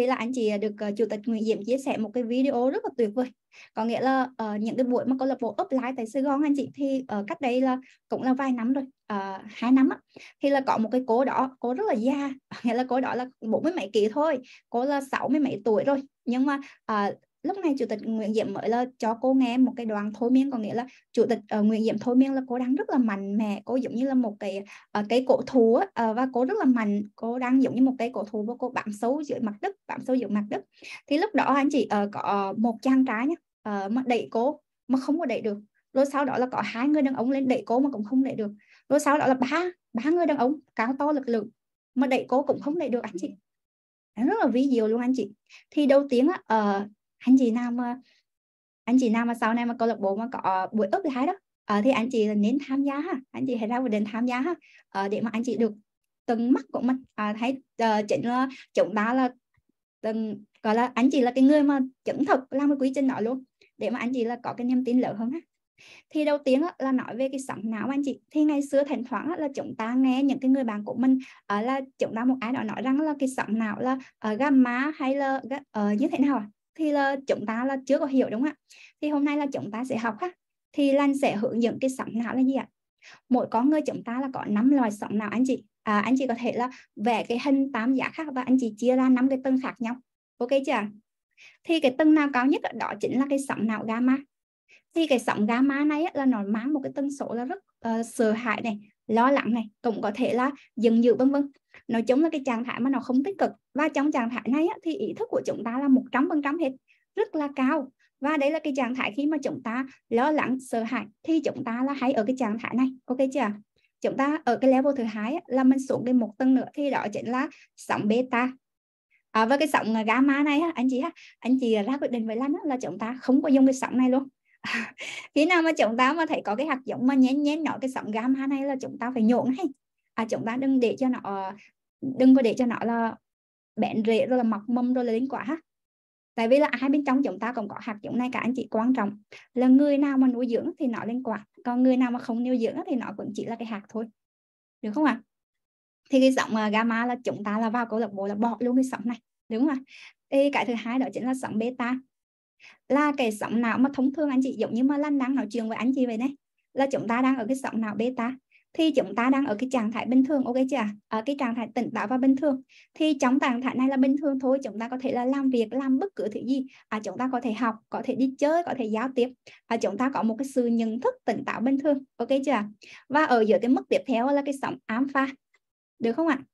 thì là anh chị được uh, chủ tịch Nguyễn Diệm chia sẻ một cái video rất là tuyệt vời có nghĩa là uh, những cái buổi mà câu lạc bộ offline tại Sài Gòn anh chị thì ở ờ, uh, cách đây là cũng là vài năm rồi uh, hai năm á thì là có một cái cô đó cô rất là già nghĩa là cô đó là bốn mươi mấy kỷ thôi cô là sáu mươi mấy tuổi rồi nhưng mà uh, lúc này chủ tịch Nguyễn Diệm mới là cho cô nghe một cái đoạn thôi miên có nghĩa là chủ tịch uh, Nguyễn Diệm thôi miên là cô đang rất là mạnh mẽ cô giống như là một cái uh, ờ, cái cổ thú uh, ờ, và cô rất là mạnh cô đang giống như một cái cổ thú và cô bám sâu dưới mặt đất bám sâu dưới mặt đất thì lúc đó anh chị uh, có một chàng trái nhá uh, mà đẩy cô mà không có đẩy được rồi sau đó là có hai người đàn ông lên đẩy cô mà cũng không đẩy được rồi sau đó là ba ba người đàn ông cao to lực lượng mà đẩy cô cũng không đẩy được anh chị rất là ví dụ luôn anh chị thì đầu tiên á, uh, anh chị nam anh chị nam mà sau này mà câu lạc bộ mà có ờ, buổi ướp lái đó à, thì anh chị nên tham gia ha anh chị hãy ra một định tham gia ha à, để mà anh chị được từng mắt của mình à, thấy uh, chính là chúng ta là từng gọi là anh chị là cái người mà chứng thực làm cái quy trình đó luôn để mà anh chị là có cái niềm tin lớn hơn ha thì đầu tiên là nói về cái sóng não anh chị thì ngày xưa thỉnh thoảng là chúng ta nghe những cái người bạn của mình là chúng ta một ai đó nói rằng là cái sóng não là ở gamma hay là như thế nào à? thì là chúng ta là chưa có hiểu đúng không ạ thì hôm nay là chúng ta sẽ học ha thì lan sẽ hướng dẫn cái sóng não là gì ạ mỗi con người chúng ta là có năm loài sóng não anh chị à, anh chị có thể là vẽ cái hình tám giác khác và anh chị chia ra năm cái tầng khác nhau ok chưa thì cái tầng nào cao nhất đó chính là cái sóng não gamma thì cái sóng gamma này là nó mang một cái tần số là rất uh, sợ hãi này lo lắng này cũng có thể là giận dữ vân vân nói chung là cái trạng thái mà nó không tích cực và trong trạng thái này á, thì ý thức của chúng ta là một trăm phần trăm hết rất là cao và đấy là cái trạng thái khi mà chúng ta lo lắng sợ hãi thì chúng ta là hay ở cái trạng thái này ok chưa chúng ta ở cái level thứ hai là mình xuống cái một tầng nữa thì đó chính là sóng beta à, với cái sóng à, gamma này á, anh chị á, anh chị à, ra quyết định với lắm là chúng ta không có dùng cái sóng này luôn khi nào mà chúng ta mà thấy có cái hạt giống mà nhén nhén nhỏ cái sóng gamma này là chúng ta phải nhộn hay à chúng ta đừng để cho nó đừng có để cho nó là bén rễ rồi là mọc mâm rồi là đến quả ha tại vì là hai bên trong chúng ta còn có hạt giống này cả anh chị quan trọng là người nào mà nuôi dưỡng thì nó lên quả còn người nào mà không nuôi dưỡng thì nó cũng chỉ là cái hạt thôi được không ạ à? thì cái giọng à, gamma là chúng ta là vào câu lạc bộ là bỏ luôn cái sóng này đúng không ạ à? cái thứ hai đó chính là sóng beta là cái sóng nào mà thông thường anh chị giống như mà Lan đang nói chuyện với anh chị vậy đấy là chúng ta đang ở cái sóng nào beta thì chúng ta đang ở cái trạng thái bình thường ok chưa ở cái trạng thái tỉnh táo và bình thường thì trong trạng thái này là bình thường thôi chúng ta có thể là làm việc làm bất cứ thứ gì à, chúng ta có thể học có thể đi chơi có thể giao tiếp à, chúng ta có một cái sự nhận thức tỉnh táo bình thường ok chưa và ở giữa cái mức tiếp theo là cái sóng alpha được không ạ à?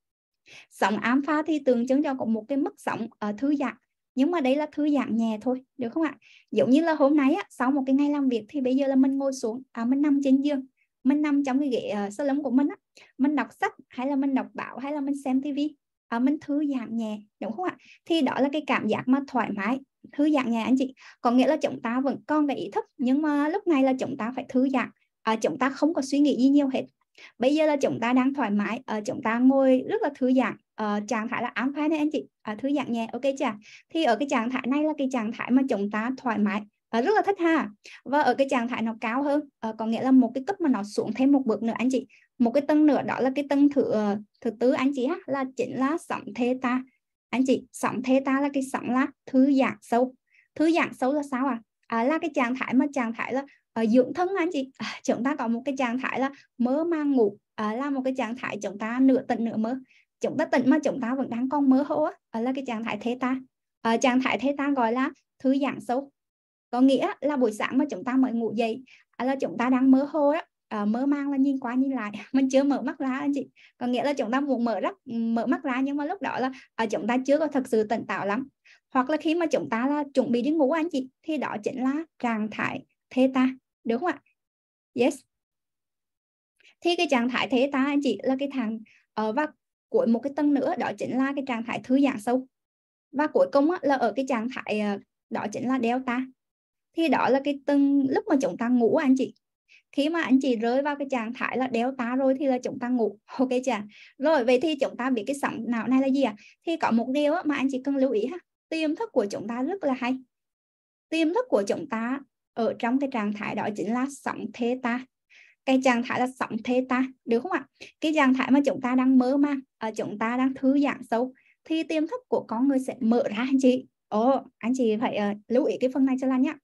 sóng alpha thì tượng trưng cho có một cái mức sóng ở ờ, thư giãn nhưng mà đây là thư giãn nhẹ thôi được không ạ giống như là hôm nay á, sau một cái ngày làm việc thì bây giờ là mình ngồi xuống à, mình nằm trên giường mình nằm trong cái ghế uh, salon của mình á mình đọc sách hay là mình đọc báo hay là mình xem tivi à, mình thư giãn nhẹ đúng không ạ thì đó là cái cảm giác mà thoải mái thư giãn nhẹ anh chị có nghĩa là chúng ta vẫn còn cái ý thức nhưng mà lúc này là chúng ta phải thư giãn à, chúng ta không có suy nghĩ gì nhiều hết bây giờ là chúng ta đang thoải mái à, chúng ta ngồi rất là thư giãn uh, trạng thái là ám phái này anh chị uh, thư giãn nhẹ ok chưa thì ở cái trạng thái này là cái trạng thái mà chúng ta thoải mái uh, rất là thích ha và ở cái trạng thái nó cao hơn uh, có nghĩa là một cái cấp mà nó xuống thêm một bước nữa anh chị một cái tầng nữa đó là cái tầng thứ uh, thứ tư anh chị ha là chính là sóng theta ta anh chị sóng theta ta là cái sóng là thư giãn sâu thư giãn sâu là sao à, à là cái trạng thái mà trạng thái là uh, dưỡng thân anh chị à, chúng ta có một cái trạng thái là mơ mang ngủ à, là một cái trạng thái chúng ta nửa tận nửa mơ chúng ta tỉnh mà chúng ta vẫn đang còn mơ hồ á là cái trạng thái theta ta ờ, à, trạng thái theta ta gọi là thư giãn sâu có nghĩa là buổi sáng mà chúng ta mới ngủ dậy à, là chúng ta đang mơ hồ á à, mơ mang là nhìn qua nhìn lại mình chưa mở mắt ra anh chị có nghĩa là chúng ta muốn mở rất mở mắt ra nhưng mà lúc đó là à, chúng ta chưa có thật sự tỉnh táo lắm hoặc là khi mà chúng ta là chuẩn bị đi ngủ anh chị thì đó chính là trạng thái theta đúng không ạ yes thì cái trạng thái theta anh chị là cái thằng uh, và cuối một cái tầng nữa đó chính là cái trạng thái thư giãn sâu và cuối cùng là ở cái trạng thái ờ, đó chính là delta thì đó là cái tầng lúc mà chúng ta ngủ anh chị khi mà anh chị rơi vào cái trạng thái là delta rồi thì là chúng ta ngủ ok chưa rồi vậy thì chúng ta biết cái sóng não này là gì à thì có một điều mà anh chị cần lưu ý ha tiềm thức của chúng ta rất là hay tiềm thức của chúng ta ở trong cái trạng thái đó chính là sóng theta cái trạng thái là sống thế ta được không ạ cái trạng thái mà chúng ta đang mơ ở ờ, chúng ta đang thư giãn sâu thì tiềm thức của con người sẽ mở ra anh chị ồ anh chị phải uh, lưu ý cái phần này cho lan nhá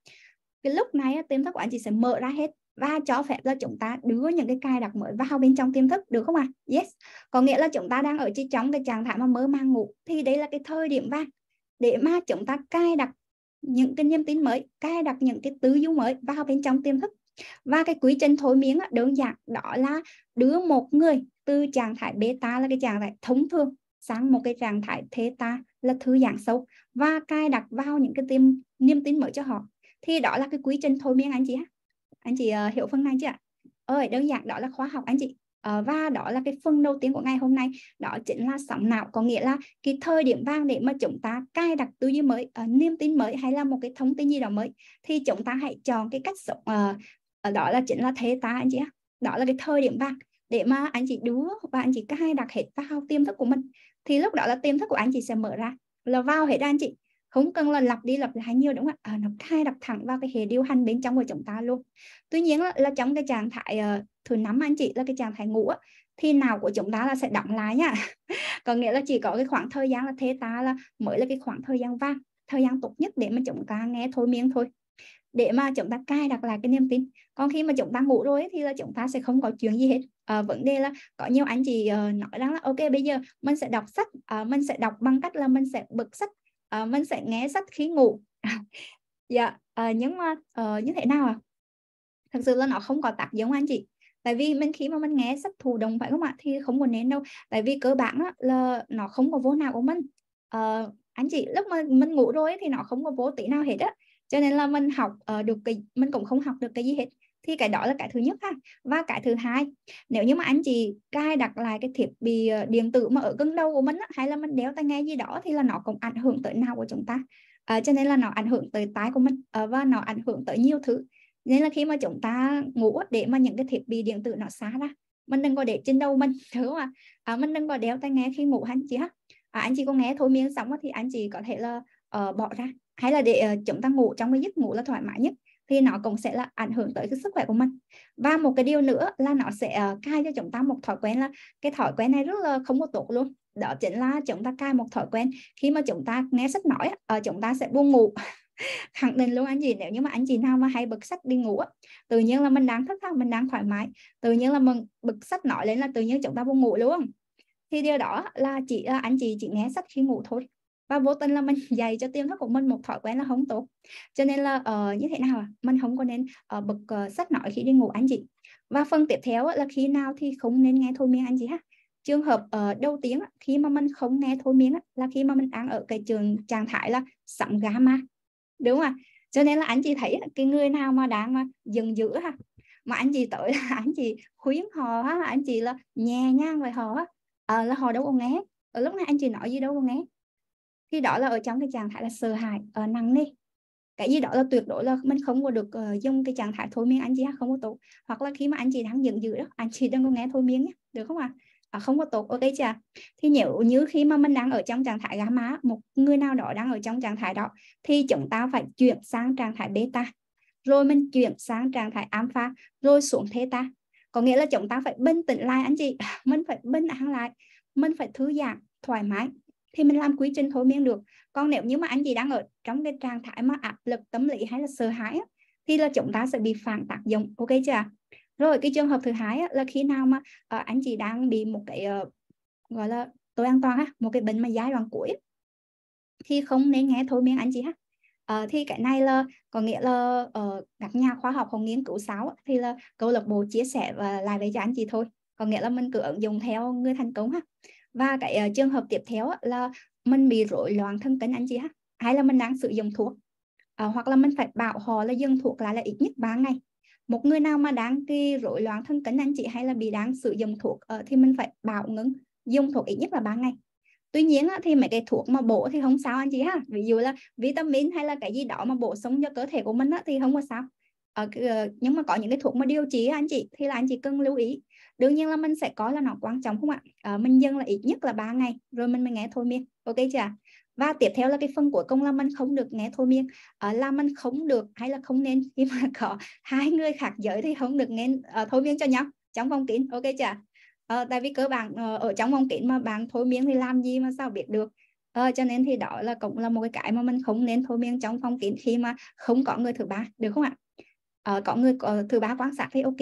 cái lúc này tiềm thức của anh chị sẽ mở ra hết và cho phép là chúng ta đưa những cái cài đặt mới vào bên trong tiềm thức được không ạ? Yes. Có nghĩa là chúng ta đang ở trong cái trạng thái mà mơ mang ngủ thì đấy là cái thời điểm vàng để mà chúng ta cài đặt những cái niềm tin mới, cài đặt những cái tư duy mới vào bên trong tiềm thức và cái quy trình thổi miếng đơn giản đó là đưa một người từ trạng thái beta là cái trạng thái thông thường sang một cái trạng thái theta là thư giãn sâu và cài đặt vào những cái tim niềm tin mới cho họ thì đó là cái quy trình thôi miên anh chị anh chị uh, hiểu phần này chưa ơi đơn giản đó là khóa học anh chị ờ, và đó là cái phần đầu tiên của ngày hôm nay đó chính là sóng não có nghĩa là cái thời điểm vang để mà chúng ta cài đặt tư duy mới uh, niềm tin mới hay là một cái thông tin gì đó mới thì chúng ta hãy chọn cái cách sống uh, Ờ, đó là chính là thế ta anh chị ạ đó là cái thời điểm vàng để mà anh chị đưa và anh chị cai đặt hết vào tiềm thức của mình thì lúc đó là tiềm thức của anh chị sẽ mở ra là vào hết ra anh chị không cần là lặp đi lặp lại nhiều đúng không ạ à, nó cài đặt thẳng vào cái hệ điều hành bên trong của chúng ta luôn tuy nhiên là, là trong cái trạng thái uh, thứ năm anh chị là cái trạng thái ngủ thì nào của chúng ta là sẽ đóng lại nha có nghĩa là chỉ có cái khoảng thời gian là thế ta là mới là cái khoảng thời gian vàng thời gian tốt nhất để mà chúng ta nghe thôi miếng thôi để mà chúng ta cài đặt lại cái niềm tin còn khi mà chúng ta ngủ rồi thì là chúng ta sẽ không có chuyện gì hết à, vấn đề là có nhiều anh chị uh, nói rằng là ok bây giờ mình sẽ đọc sách uh, mình sẽ đọc bằng cách là mình sẽ bật sách uh, mình sẽ nghe sách khi ngủ dạ uh, nhưng mà uh, như thế nào à thật sự là nó không có tác dụng anh chị tại vì mình khi mà mình nghe sách thụ động phải không ạ thì không có nên đâu tại vì cơ bản á, là nó không có vô nào của mình uh, anh chị lúc mà mình ngủ rồi thì nó không có vô tí nào hết á cho nên là mình học uh, được cái mình cũng không học được cái gì hết thì cái đó là cái thứ nhất ha và cái thứ hai nếu như mà anh chị cài đặt lại cái thiết bị ờ, điện tử mà ở gần đầu của mình hay là mình đeo tai nghe gì đó thì là nó cũng ảnh hưởng tới nào của chúng ta à, cho nên là nó ảnh hưởng tới tai của mình và nó ảnh hưởng tới nhiều thứ nên là khi mà chúng ta ngủ để mà những cái thiết bị điện tử nó xa ra mình đừng có để trên đầu mình thứ mà à, mình đừng có đeo tai nghe khi ngủ anh chị ha à, anh chị có nghe thôi miên xong thì anh chị có thể là uh, bỏ ra hay là để ờ, chúng ta ngủ trong cái giấc ngủ là thoải mái nhất thì nó cũng sẽ là ảnh hưởng tới cái sức khỏe của mình và một cái điều nữa là nó sẽ uh, cai cho chúng ta một thói quen là cái thói quen này rất là không có tốt luôn đó chính là chúng ta cai một thói quen khi mà chúng ta nghe sách nói uh, chúng ta sẽ buông ngủ khẳng định luôn anh chị nếu như mà anh chị nào mà hay bật sách đi ngủ tự nhiên là mình đang thức thần mình đang thoải mái tự nhiên là mình bật sách nói lên là tự nhiên chúng ta buông ngủ luôn thì điều đó là chị anh chị chỉ nghe sách khi ngủ thôi và vô tình là mình dạy cho tiềm thức của mình một thói quen là không tốt cho nên là uh, như thế nào à? mình không có nên uh, bật uh, sách nói khi đi ngủ anh chị và phần tiếp theo là khi nào thì không nên nghe thôi miên anh chị ha trường hợp uh, đầu tiên khi mà mình không nghe thôi miên là khi mà mình ăn ở cái trường trạng thái là sẵn gamma đúng không cho nên là anh chị thấy cái người nào mà đang mà dừng giữ ha mà anh chị tội là anh chị khuyến họ ha anh chị là nhẹ nhàng với họ á à, là họ đâu có nghe ở lúc này anh chị nói gì đâu có nghe khi đó là ở trong cái trạng thái là sợ hãi ở ờ, nặng nề cái gì đó là tuyệt đối là mình không có được uh, dùng cái trạng thái thôi miên anh chị không có tốt hoặc là khi mà anh chị đang giận dữ đó anh chị đừng có nghe thôi miên nhé được không ạ à? À, không có tốt ok chưa thì nếu như khi mà mình đang ở trong trạng thái gá má một người nào đó đang ở trong trạng thái đó thì chúng ta phải chuyển sang trạng thái beta rồi mình chuyển sang trạng thái alpha rồi xuống theta có nghĩa là chúng ta phải bình tĩnh lại anh chị mình phải bình an lại mình phải thư giãn thoải mái thì mình làm quy trình thôi miên được còn nếu như mà anh chị đang ở trong cái trạng thái mà áp lực tâm lý hay là sợ hãi thì là chúng ta sẽ bị phản tác dụng ok chưa rồi cái trường hợp thứ hai là khi nào mà ờ, anh chị đang bị một cái ờ, gọi là tối an toàn một cái bệnh mà giai đoạn cuối thì không nên nghe thôi miên anh chị ha à, thì cái này là có nghĩa là uh, các nhà khoa học không nghiên cứu sáu thì là câu lạc bộ chia sẻ và lại về cho anh chị thôi có nghĩa là mình cứ ứng dụng theo người thành công ha và cái uh, trường hợp tiếp theo là mình bị rối loạn thân tấn anh chị ha hay là mình đang sử dụng thuốc à, hoặc là mình phải bảo họ là dừng thuốc lại là ít nhất 3 ngày một người nào mà đang cái rối loạn thân tấn anh chị hay là bị đang sử dụng thuốc uh, thì mình phải bảo ngừng dùng thuốc ít nhất là 3 ngày tuy nhiên á, thì mấy cái thuốc mà bổ thì không sao anh chị ha ví dụ là vitamin hay là cái gì đó mà bổ sung cho cơ thể của mình á, thì không có sao ờ, nhưng mà có những cái thuốc mà điều trị anh chị thì là anh chị cần lưu ý đương nhiên là mình sẽ có là nó quan trọng không ạ à, mình dừng là ít nhất là 3 ngày rồi mình mới nghe thôi miên ok chưa và tiếp theo là cái phần cuối cùng là mình không được nghe thôi miên à, là mình không được hay là không nên khi mà có hai người khác giới thì không được nghe à, thôi miên cho nhau trong vòng kín ok chưa à, tại vì cơ bản ở trong vòng kín mà bạn thôi miên thì làm gì mà sao biết được Ờ, cho nên thì đó là cũng là một cái mà mình không nên thôi miên trong phòng kín khi mà không có người thứ ba được không ạ ờ, có người có thứ ba quan sát thì ok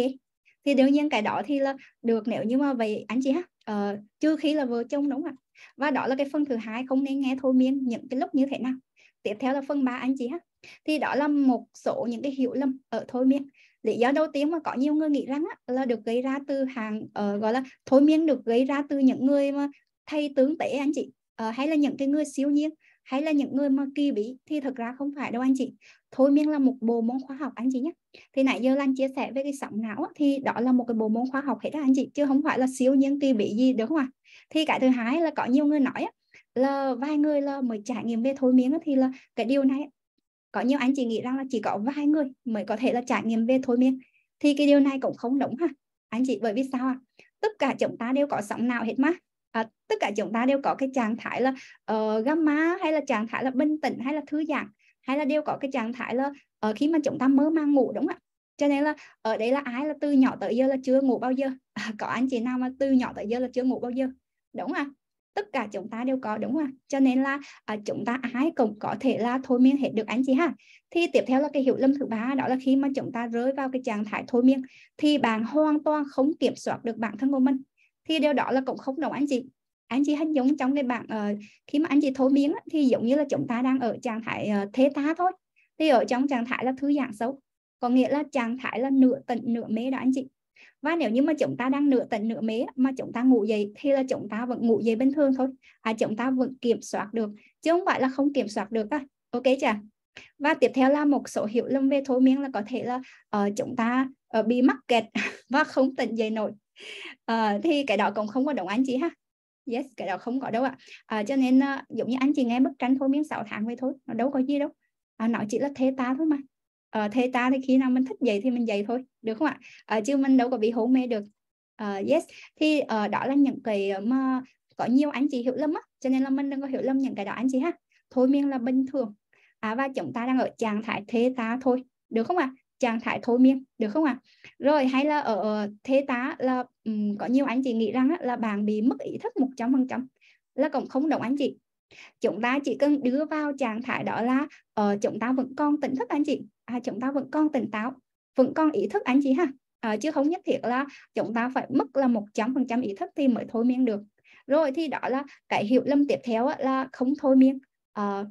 thì đương nhiên cái đó thì là được nếu như mà vậy anh chị ha uh, trừ khi là vợ chồng đúng không ạ và đó là cái phần thứ hai không nên nghe thôi miên những cái lúc như thế nào tiếp theo là phần ba anh chị ha thì đó là một số những cái hiểu lầm ở thôi miên lý do đầu tiên mà có nhiều người nghĩ rằng á, là được gây ra từ hàng uh, gọi là thôi miên được gây ra từ những người mà thay tướng tế anh chị uh, hay là những cái người siêu nhiên hay là những người mà kỳ bí thì thật ra không phải đâu anh chị thôi miên là một bộ môn khoa học anh chị nhé thì nãy giờ lan chia sẻ về cái sóng não thì đó là một cái bộ môn khoa học hết đó anh chị chứ không phải là siêu nhiên kỳ bị gì được không ạ thì cái thứ hai là có nhiều người nói là vài người là mới trải nghiệm về thôi miên thì là cái điều này có nhiều anh chị nghĩ rằng là chỉ có vài người mới có thể là trải nghiệm về thôi miên thì cái điều này cũng không đúng ha anh chị bởi vì sao ạ à? tất cả chúng ta đều có sóng não hết mà à, tất cả chúng ta đều có cái trạng thái là uh, gamma hay là trạng thái là bình tĩnh hay là thư giãn hay là đều có cái trạng thái là ở ờ, khi mà chúng ta mơ màng ngủ đúng không ạ cho nên là ở ờ, đây là ai là từ nhỏ tới giờ là chưa ngủ bao giờ à, có anh chị nào mà từ nhỏ tới giờ là chưa ngủ bao giờ đúng không ạ? tất cả chúng ta đều có đúng không ạ cho nên là à, chúng ta ai cũng có thể là thôi miên hết được anh chị ha thì tiếp theo là cái hiệu lâm thứ ba đó là khi mà chúng ta rơi vào cái trạng thái thôi miên thì bạn hoàn toàn không kiểm soát được bản thân của mình thì điều đó là cũng không đồng anh chị anh chị hình dung trong cái bạn uh, ờ, khi mà anh chị thối miếng thì giống như là chúng ta đang ở trạng thái uh, ờ, thế tá thôi thì ở trong trạng thái là thư giãn xấu. có nghĩa là trạng thái là nửa tỉnh nửa mê đó anh chị và nếu như mà chúng ta đang nửa tỉnh nửa mê mà chúng ta ngủ dậy thì là chúng ta vẫn ngủ dậy bình thường thôi à, chúng ta vẫn kiểm soát được chứ không phải là không kiểm soát được à. ok chưa và tiếp theo là một số hiệu lầm về thôi miên là có thể là uh, chúng ta uh, bị mắc kẹt và không tỉnh dậy nổi uh, thì cái đó cũng không có đồng anh chị ha yes cái đó không có đâu ạ à, cho nên uh, giống như anh chị nghe bức tranh thôi miếng 6 tháng vậy thôi nó đâu có gì đâu à, nó chỉ là thế ta thôi mà à, ờ, thế ta thì khi nào mình thích dậy thì mình dậy thôi được không ạ à, chứ mình đâu có bị hôn mê được à, yes thì à, đó là những cái mà có nhiều anh chị hiểu lầm á cho nên là mình đừng có hiểu lầm những cái đó anh chị ha thôi miên là bình thường à, và chúng ta đang ở trạng thái thế ta thôi được không ạ à? trạng thái thôi miên được không ạ à? rồi hay là ở thế tá là um, có nhiều anh chị nghĩ rằng là bạn bị mất ý thức 100% là cũng không đồng anh chị chúng ta chỉ cần đưa vào trạng thái đó là uh, chúng ta vẫn còn tỉnh thức anh chị à, chúng ta vẫn còn tỉnh táo vẫn còn ý thức anh chị ha à, chứ không nhất thiết là chúng ta phải mất là một trăm phần trăm ý thức thì mới thôi miên được rồi thì đó là cái hiệu lâm tiếp theo là không thôi miên à,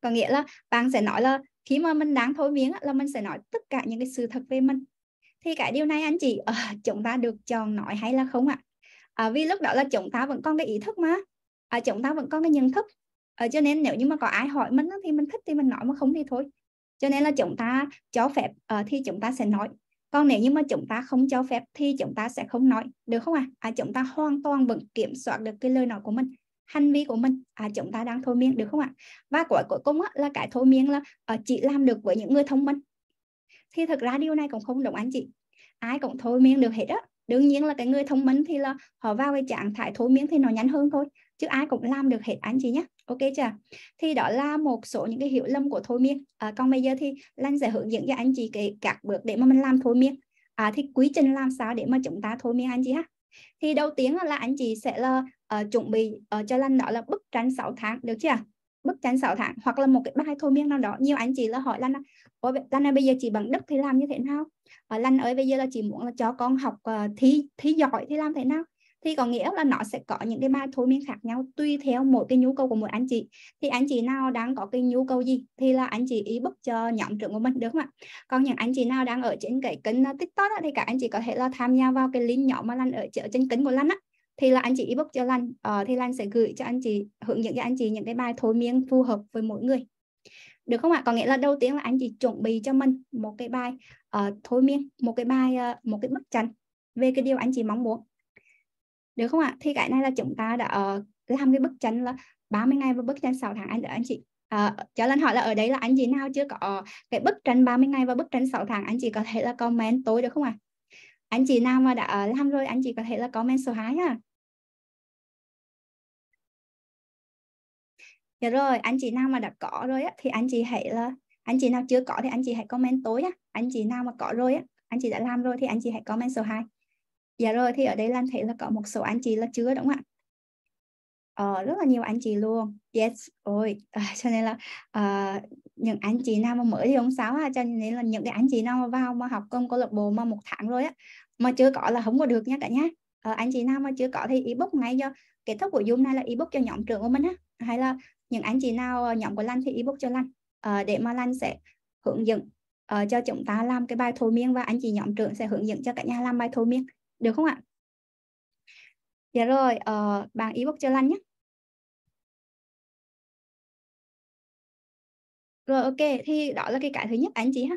có nghĩa là bạn sẽ nói là khi mà mình đang thôi miếng là mình sẽ nói tất cả những cái sự thật về mình thì cái điều này anh chị à, chúng ta được chọn nói hay là không ạ à? à, vì lúc đó là chúng ta vẫn còn cái ý thức mà à, chúng ta vẫn còn cái nhận thức à, cho nên nếu như mà có ai hỏi mình thì mình thích thì mình nói mà không thì thôi cho nên là chúng ta cho phép uh, thì chúng ta sẽ nói còn nếu như mà chúng ta không cho phép thì chúng ta sẽ không nói được không ạ à? à, chúng ta hoàn toàn vẫn kiểm soát được cái lời nói của mình hành vi của mình à, chúng ta đang thôi miên được không ạ và cuối cuối cùng á, là cái thôi miên là uh, chỉ làm được với những người thông minh thì thật ra điều này cũng không đúng anh chị ai cũng thôi miên được hết á đương nhiên là cái người thông minh thì là họ vào cái trạng thái thôi miên thì nó nhanh hơn thôi chứ ai cũng làm được hết anh chị nhé ok chưa thì đó là một số những cái hiểu lầm của thôi miên à, còn bây giờ thì lan sẽ hướng dẫn cho anh chị cái các bước để mà mình làm thôi miên à, thì quy trình làm sao để mà chúng ta thôi miên anh chị ha thì đầu tiên là anh chị sẽ là uh, chuẩn bị uh, cho Lan đó là bức tranh 6 tháng được chưa bức tranh 6 tháng hoặc là một cái bài thôi miên nào đó nhiều anh chị là hỏi Lan ơi Lan ơi bây giờ chị bằng đức thì làm như thế nào uh, Lan ơi bây giờ là chị muốn là cho con học uh, thi thi giỏi thì làm thế nào thì có nghĩa là nó sẽ có những cái bài thôi miên khác nhau tùy theo mỗi cái nhu cầu của mỗi anh chị thì anh chị nào đang có cái nhu cầu gì thì là anh chị ý bức cho nhóm trưởng của mình được không ạ còn những anh chị nào đang ở trên cái kênh ờ, tiktok á, thì cả anh chị có thể là tham gia vào cái link nhỏ mà lan ở trên kênh của lan á thì là anh chị ebook cho Lan uh, thì Lan sẽ gửi cho anh chị hướng dẫn cho anh chị những cái bài thôi miên phù hợp với mỗi người được không ạ có nghĩa là đầu tiên là anh chị chuẩn bị cho mình một cái bài uh, ờ, thôi miên một cái bài uh, một cái bức tranh về cái điều anh chị mong muốn được không ạ thì cái này là chúng ta đã làm ờ, cái bức tranh là 30 ngày và bức tranh 6 tháng anh anh chị À, cho lên hỏi là ở đấy là anh chị nào chưa có cái bức tranh 30 ngày và bức tranh 6 tháng anh chị có thể là comment tối được không ạ? Anh chị nào mà đã làm ờ, rồi anh chị có thể là comment số 2 ha. Dạ rồi, anh chị nào mà đã có rồi á, thì anh chị hãy là anh chị nào chưa có thì anh chị hãy comment tối á. Anh chị nào mà có rồi á, anh chị đã làm rồi thì anh chị hãy comment số 2 dạ rồi thì ở đây Lan thấy là có một số anh chị là chưa đúng không ạ ờ, rất là nhiều anh chị luôn yes ôi à, cho nên là à, những anh chị nào mà mới thì ông sáu à, cho nên là những cái anh chị nào mà vào mà học công câu lạc bộ mà một tháng rồi á mà chưa có là không có được nha cả nhà à, anh chị nào mà chưa có thì ebook ngay cho kết thúc của zoom này là ebook cho nhóm trưởng của mình á hay là những anh chị nào ờ, nhóm của lan thì ebook cho lan à, để mà lan sẽ hướng dẫn uh, cho chúng ta làm cái bài thôi miên và anh chị nhóm trưởng sẽ hướng dẫn cho cả nhà làm bài thôi miên được không ạ? Dạ rồi, uh, bạn ebook chưa lăn nhé. Rồi ok, thì đó là cái cái thứ nhất anh chị ha.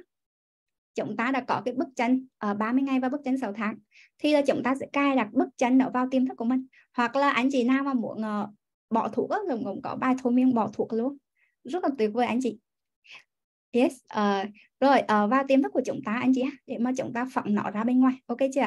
Chúng ta đã có cái bức tranh ở uh, 30 ngày và bức tranh 6 tháng. Thì là chúng ta sẽ cài đặt bức tranh đó vào tiềm thức của mình. Hoặc là anh chị nào mà muốn uh, bỏ thuốc á, là cũng có bài thôi miên bỏ thuốc luôn. Rất là tuyệt vời anh chị. Yes. Uh, rồi uh, vào tiềm thức của chúng ta anh chị để mà chúng ta phỏng nó ra bên ngoài. Ok chưa?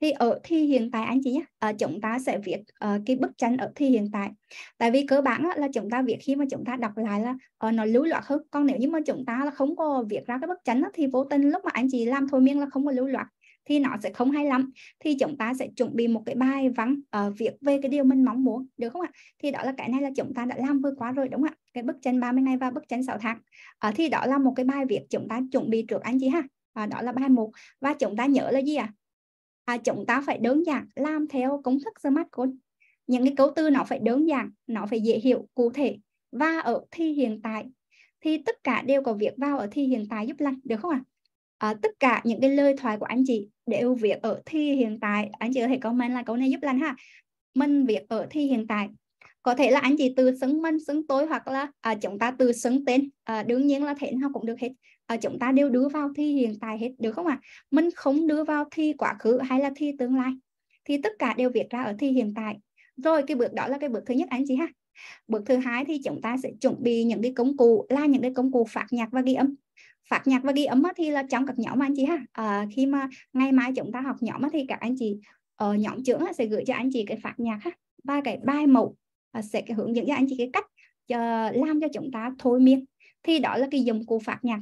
Thì ở thi hiện tại anh chị uh, chúng ta sẽ viết uh, cái bức tranh ở thi hiện tại. Tại vì cơ bản là chúng ta viết khi mà chúng ta đọc lại là uh, nó lưu loát hơn. Còn nếu như mà chúng ta là không có viết ra cái bức tranh thì vô tình lúc mà anh chị làm thôi miên là không có lưu loát thì nó sẽ không hay lắm thì chúng ta sẽ chuẩn bị một cái bài văn uh, viết về cái điều mình mong muốn được không ạ thì đó là cái này là chúng ta đã làm vừa quá rồi đúng không ạ cái bức tranh 30 ngày và bức tranh 6 tháng à, thì đó là một cái bài viết chúng ta chuẩn bị trước anh chị ha à, đó là bài 1 và chúng ta nhớ là gì ạ à? à, chúng ta phải đơn giản làm theo công thức smart code những cái cấu từ nó phải đơn giản nó phải dễ hiểu cụ thể và ở thi hiện tại thì tất cả đều có việc vào ở thi hiện tại giúp lành được không ạ à? à, tất cả những cái lời thoại của anh chị đều việc ở thi hiện tại anh chị có thể comment là câu này giúp lành ha mình việc ở thi hiện tại có thể là anh chị từ xứng minh xứng tối hoặc là à, chúng ta từ xứng tên à, đương nhiên là thể nào cũng được hết à, chúng ta đều đưa vào thi hiện tại hết được không ạ à? mình không đưa vào thi quá khứ hay là thi tương lai thì tất cả đều viết ra ở thi hiện tại rồi cái bước đó là cái bước thứ nhất anh chị ha bước thứ hai thì chúng ta sẽ chuẩn bị những cái công cụ là những cái công cụ phát nhạc và ghi âm phát nhạc và ghi âm thì là trong các nhóm mà anh chị ha à, khi mà ngày mai chúng ta học nhóm thì các anh chị ở ờ, nhóm trưởng sẽ gửi cho anh chị cái phát nhạc ha ba cái bài mẫu Ờ, sẽ hướng dẫn cho anh chị cái cách ờ, làm cho chúng ta thôi miên thì đó là cái dụng cụ phạt nhạc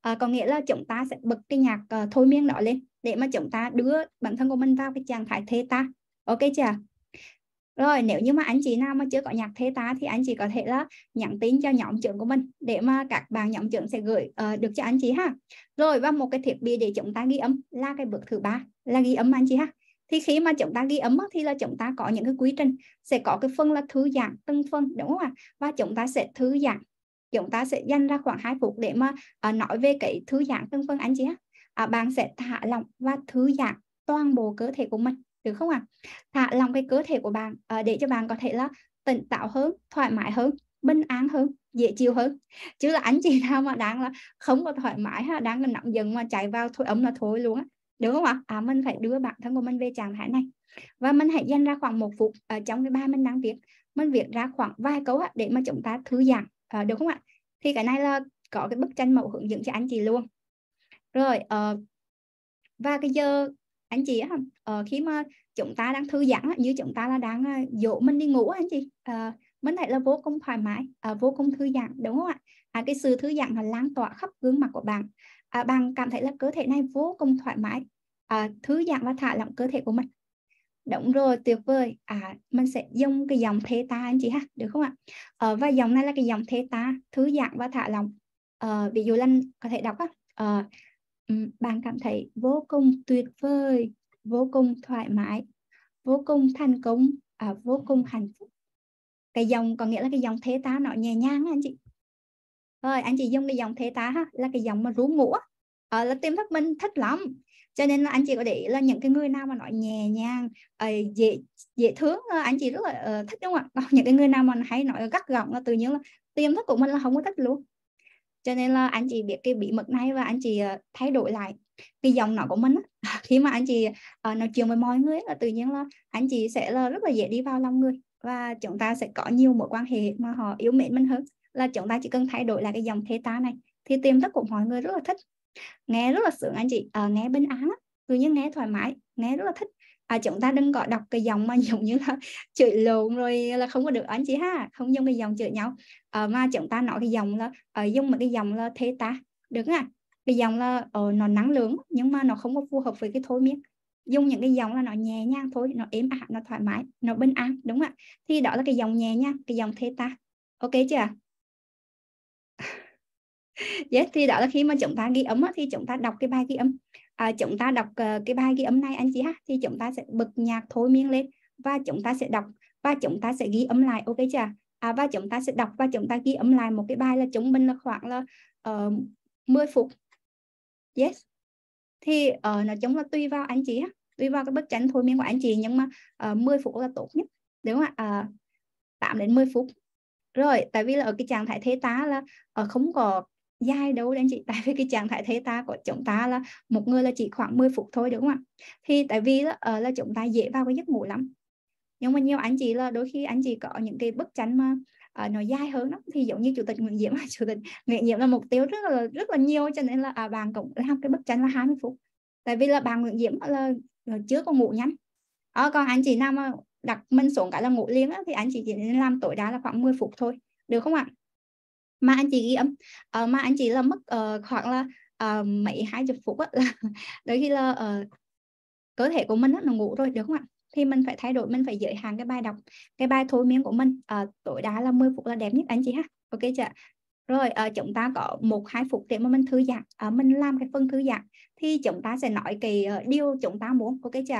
à, có nghĩa là chúng ta sẽ bật cái nhạc uh, thôi miên đó lên để mà chúng ta đưa bản thân của mình vào cái trạng thái thế ta. ok chưa rồi nếu như mà anh chị nào mà chưa có nhạc thế ta thì anh chị có thể là nhắn tin cho nhóm trưởng của mình để mà các bạn nhóm trưởng sẽ gửi uh, được cho anh chị ha rồi và một cái thiết bị để chúng ta ghi âm là cái bước thứ ba là ghi âm anh chị ha thì khi mà chúng ta ghi ấm thì là chúng ta có những cái quy trình sẽ có cái phân là thư giãn từng phân đúng không ạ và chúng ta sẽ thư giãn chúng ta sẽ dành ra khoảng 2 phút để mà uh, nói về cái thư giãn từng phân anh chị ha à, bạn sẽ thả lỏng và thư giãn toàn bộ cơ thể của mình được không ạ thả lỏng cái cơ thể của bạn à, để cho bạn có thể là tỉnh táo hơn thoải mái hơn bình an hơn dễ chịu hơn chứ là anh chị nào mà đang là không có thoải mái ha đang là nóng giận mà chạy vào thôi ấm là thôi luôn á đúng không ạ à, mình phải đưa bản thân của mình về trạng thái này và mình hãy dành ra khoảng một phút ở ờ, trong cái bài mình đang viết mình viết ra khoảng vài câu để mà chúng ta thư giãn à, được không ạ thì cái này là có cái bức tranh mẫu hướng dẫn cho anh chị luôn rồi uh, và cái giờ anh chị uh, khi mà chúng ta đang thư giãn như chúng ta là đang dỗ mình đi ngủ anh chị uh, mình lại là vô cùng thoải mái uh, vô cùng thư giãn đúng không ạ à, cái sự thư giãn là lan tỏa khắp gương mặt của bạn à, bạn cảm thấy là cơ thể này vô cùng thoải mái à, thư giãn và thả lỏng cơ thể của mình đúng rồi tuyệt vời à mình sẽ dùng cái dòng theta anh chị ha được không ạ à, và dòng này là cái dòng theta thư giãn và thả lỏng à, ví dụ là có thể đọc á à, bạn cảm thấy vô cùng tuyệt vời vô cùng thoải mái vô cùng thành công à, vô cùng hạnh phúc cái dòng có nghĩa là cái dòng theta nó nhẹ nhàng anh chị rồi anh chị dùng cái dòng thế tá là cái dòng mà rú mũa à, là tim thất minh thích lắm cho nên là anh chị có để ý là những cái người nào mà nói nhẹ nhàng ờ, dễ dễ thương ờ, anh chị rất là ờ, thích đúng không ạ những cái người nào mà hay nói gắt gỏng là tự nhiên là tiềm thức của mình là không có thích luôn cho nên là anh chị biết cái bí mật này và anh chị thay đổi lại cái dòng nói của mình khi mà anh chị nói chuyện với mọi người là tự nhiên là anh chị sẽ là rất là dễ đi vào lòng người và chúng ta sẽ có nhiều mối quan hệ mà họ yêu mến mình hơn là chúng ta chỉ cần thay đổi là cái dòng theta này thì tiềm thức của mọi người rất là thích nghe rất là sướng anh chị à, nghe bên án cứ như nghe thoải mái nghe rất là thích à, chúng ta đừng gọi đọc cái dòng mà giống như là chửi lộn rồi là không có được anh chị ha không dùng cái dòng chửi nhau à, mà chúng ta nói cái dòng là à, dùng một cái dòng là thế ta đúng à cái dòng là ờ, nó nắng lớn nhưng mà nó không có phù hợp với cái thối miếng dùng những cái dòng là nó nhẹ nhàng thôi nó êm ả à, nó thoải mái nó bình an đúng ạ à? thì đó là cái dòng nhẹ nhàng cái dòng thế ta ok chưa yes, thì đó là khi mà chúng ta ghi âm thì chúng ta đọc cái bài ghi âm à, chúng ta đọc ờ, cái bài ghi âm này anh chị ha thì chúng ta sẽ bật nhạc thôi miên lên và chúng ta sẽ đọc và chúng ta sẽ ghi âm lại ok chưa à, và chúng ta sẽ đọc và chúng ta ghi âm lại một cái bài là chúng mình là khoảng là uh, ờ, 10 phút yes thì uh, nói chúng là tùy vào anh chị ha tùy vào cái bức tranh thôi miên của anh chị nhưng mà uh, 10 phút là tốt nhất đúng không ạ uh, à, 8 đến 10 phút rồi tại vì là ở cái trạng thái thế tá là uh, không có dài đâu anh chị tại vì cái trạng thái thể ta của chúng ta là một người là chỉ khoảng 10 phút thôi đúng không ạ thì tại vì là, ờ, là chúng ta dễ vào cái giấc ngủ lắm nhưng mà nhiều anh chị là đôi khi anh chị có những cái bức tranh mà uh, nó dài hơn lắm thì giống như chủ tịch Nguyễn Diễm chủ tịch Nguyễn Diễm là mục tiêu rất là rất là nhiều cho nên là à, bạn cũng làm cái bức tranh là 20 phút tại vì là bạn Nguyễn Diễm là, là chưa có ngủ nhanh à, còn anh chị Nam đặt mình xuống cả là ngủ liếng á, thì anh chị chỉ nên làm tối đa là khoảng 10 phút thôi được không ạ mà anh chị ghi âm uh, ờ, mà anh chị là mất uh, khoảng là uh, mấy hai chục phút á là đôi khi là uh, cơ thể của mình nó ngủ rồi được không ạ thì mình phải thay đổi mình phải giới hạn cái bài đọc cái bài thôi miên của mình uh, tối đa là 10 phút là đẹp nhất anh chị ha ok chưa rồi uh, chúng ta có một hai phút để mà mình thư giãn uh, mình làm cái phần thư giãn thì chúng ta sẽ nói cái ờ, điều chúng ta muốn ok chưa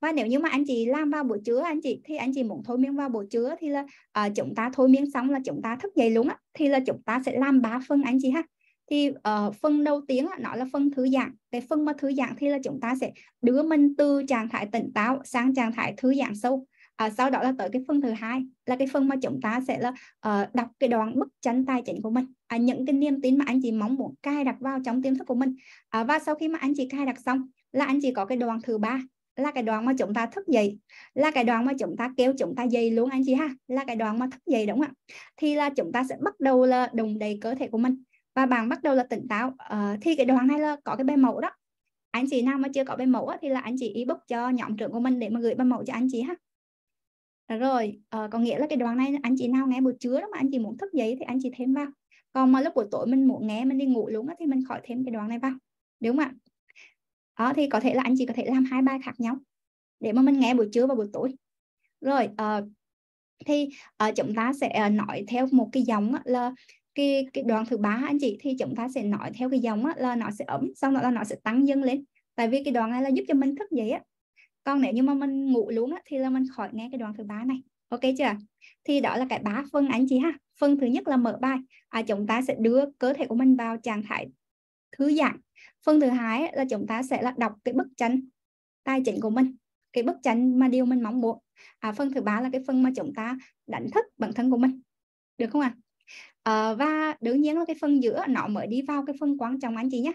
và nếu như mà anh chị làm vào buổi trưa anh chị thì anh chị muốn thôi miên vào buổi trưa thì là uh, chúng ta thôi miên xong là chúng ta thức dậy luôn á thì là chúng ta sẽ làm ba phần anh chị ha thì uh, phần đầu tiên nó là phần thư giãn cái phần mà thư giãn thì là chúng ta sẽ đưa mình từ trạng thái tỉnh táo sang trạng thái thư giãn sâu à, sau đó là tới cái phần thứ hai là cái phần mà chúng ta sẽ là uh, đọc cái đoạn bức tranh tài chính của mình à, những cái niềm tin mà anh chị mong muốn cài đặt vào trong tiềm thức của mình à, và sau khi mà anh chị cài đặt xong là anh chị có cái đoạn thứ ba là cái đoạn mà chúng ta thức dậy là cái đoạn mà chúng ta kêu chúng ta dậy luôn anh chị ha là cái đoạn mà thức dậy đúng không ạ thì là chúng ta sẽ bắt đầu là đùng đầy cơ thể của mình và bạn bắt đầu là tỉnh táo uh, thì cái đoạn này là có cái bài mẫu đó anh chị nào mà chưa có bài mẫu thì là anh chị ebook cho nhóm trưởng của mình để mà gửi bài mẫu cho anh chị ha rồi à, có nghĩa là cái đoạn này anh chị nào nghe buổi trưa đó mà anh chị muốn thức dậy thì anh chị thêm vào còn mà lúc buổi tối mình muốn nghe mình đi ngủ luôn á thì mình khỏi thêm cái đoạn này vào đúng không ạ đó thì có thể là anh chị có thể làm hai bài khác nhau để mà mình nghe buổi trưa và buổi tối rồi à, thì à, chúng ta sẽ nói theo một cái giống là cái cái đoạn thứ ba anh chị thì chúng ta sẽ nói theo cái giống là nó sẽ ấm xong rồi là nó sẽ tăng dần lên tại vì cái đoạn này là giúp cho mình thức dậy á còn nếu như mà mình ngủ luôn á, thì là mình khỏi nghe cái đoạn thứ ba này ok chưa thì đó là cái ba phân anh chị ha Phân thứ nhất là mở bài à, chúng ta sẽ đưa cơ thể của mình vào trạng thái thư giãn Phân thứ hai là chúng ta sẽ là đọc cái bức tranh tài chính của mình cái bức tranh mà điều mình mong muốn à, phân thứ ba là cái phân mà chúng ta đánh thức bản thân của mình được không ạ à? à, và đương nhiên là cái phân giữa nó mới đi vào cái phân quan trọng anh chị nhé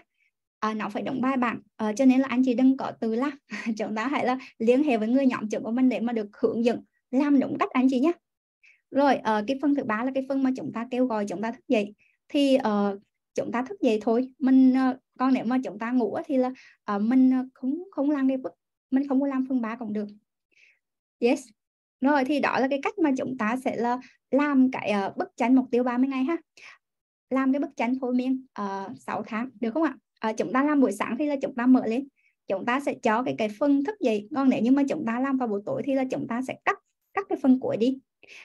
à, nó phải đóng bài bản à, ờ, cho nên là anh chị đừng có từ la, chúng ta hãy là liên hệ với người nhóm trưởng của mình để mà được hướng dẫn làm đúng cách anh chị nhé rồi à, cái phần thứ ba là cái phần mà chúng ta kêu gọi chúng ta thức dậy thì à, chúng ta thức dậy thôi mình à, còn nếu mà chúng ta ngủ thì là à, mình không không làm cái bước mình không có làm phần ba cũng được yes rồi thì đó là cái cách mà chúng ta sẽ là làm cái uh, bức tranh mục tiêu 30 ngày ha làm cái bức tranh thôi miên uh, 6 tháng được không ạ à, chúng ta làm buổi sáng thì là chúng ta mở lên chúng ta sẽ cho cái cái phần thức dậy còn nếu như mà chúng ta làm vào buổi tối thì là chúng ta sẽ cắt cắt cái phần cuối đi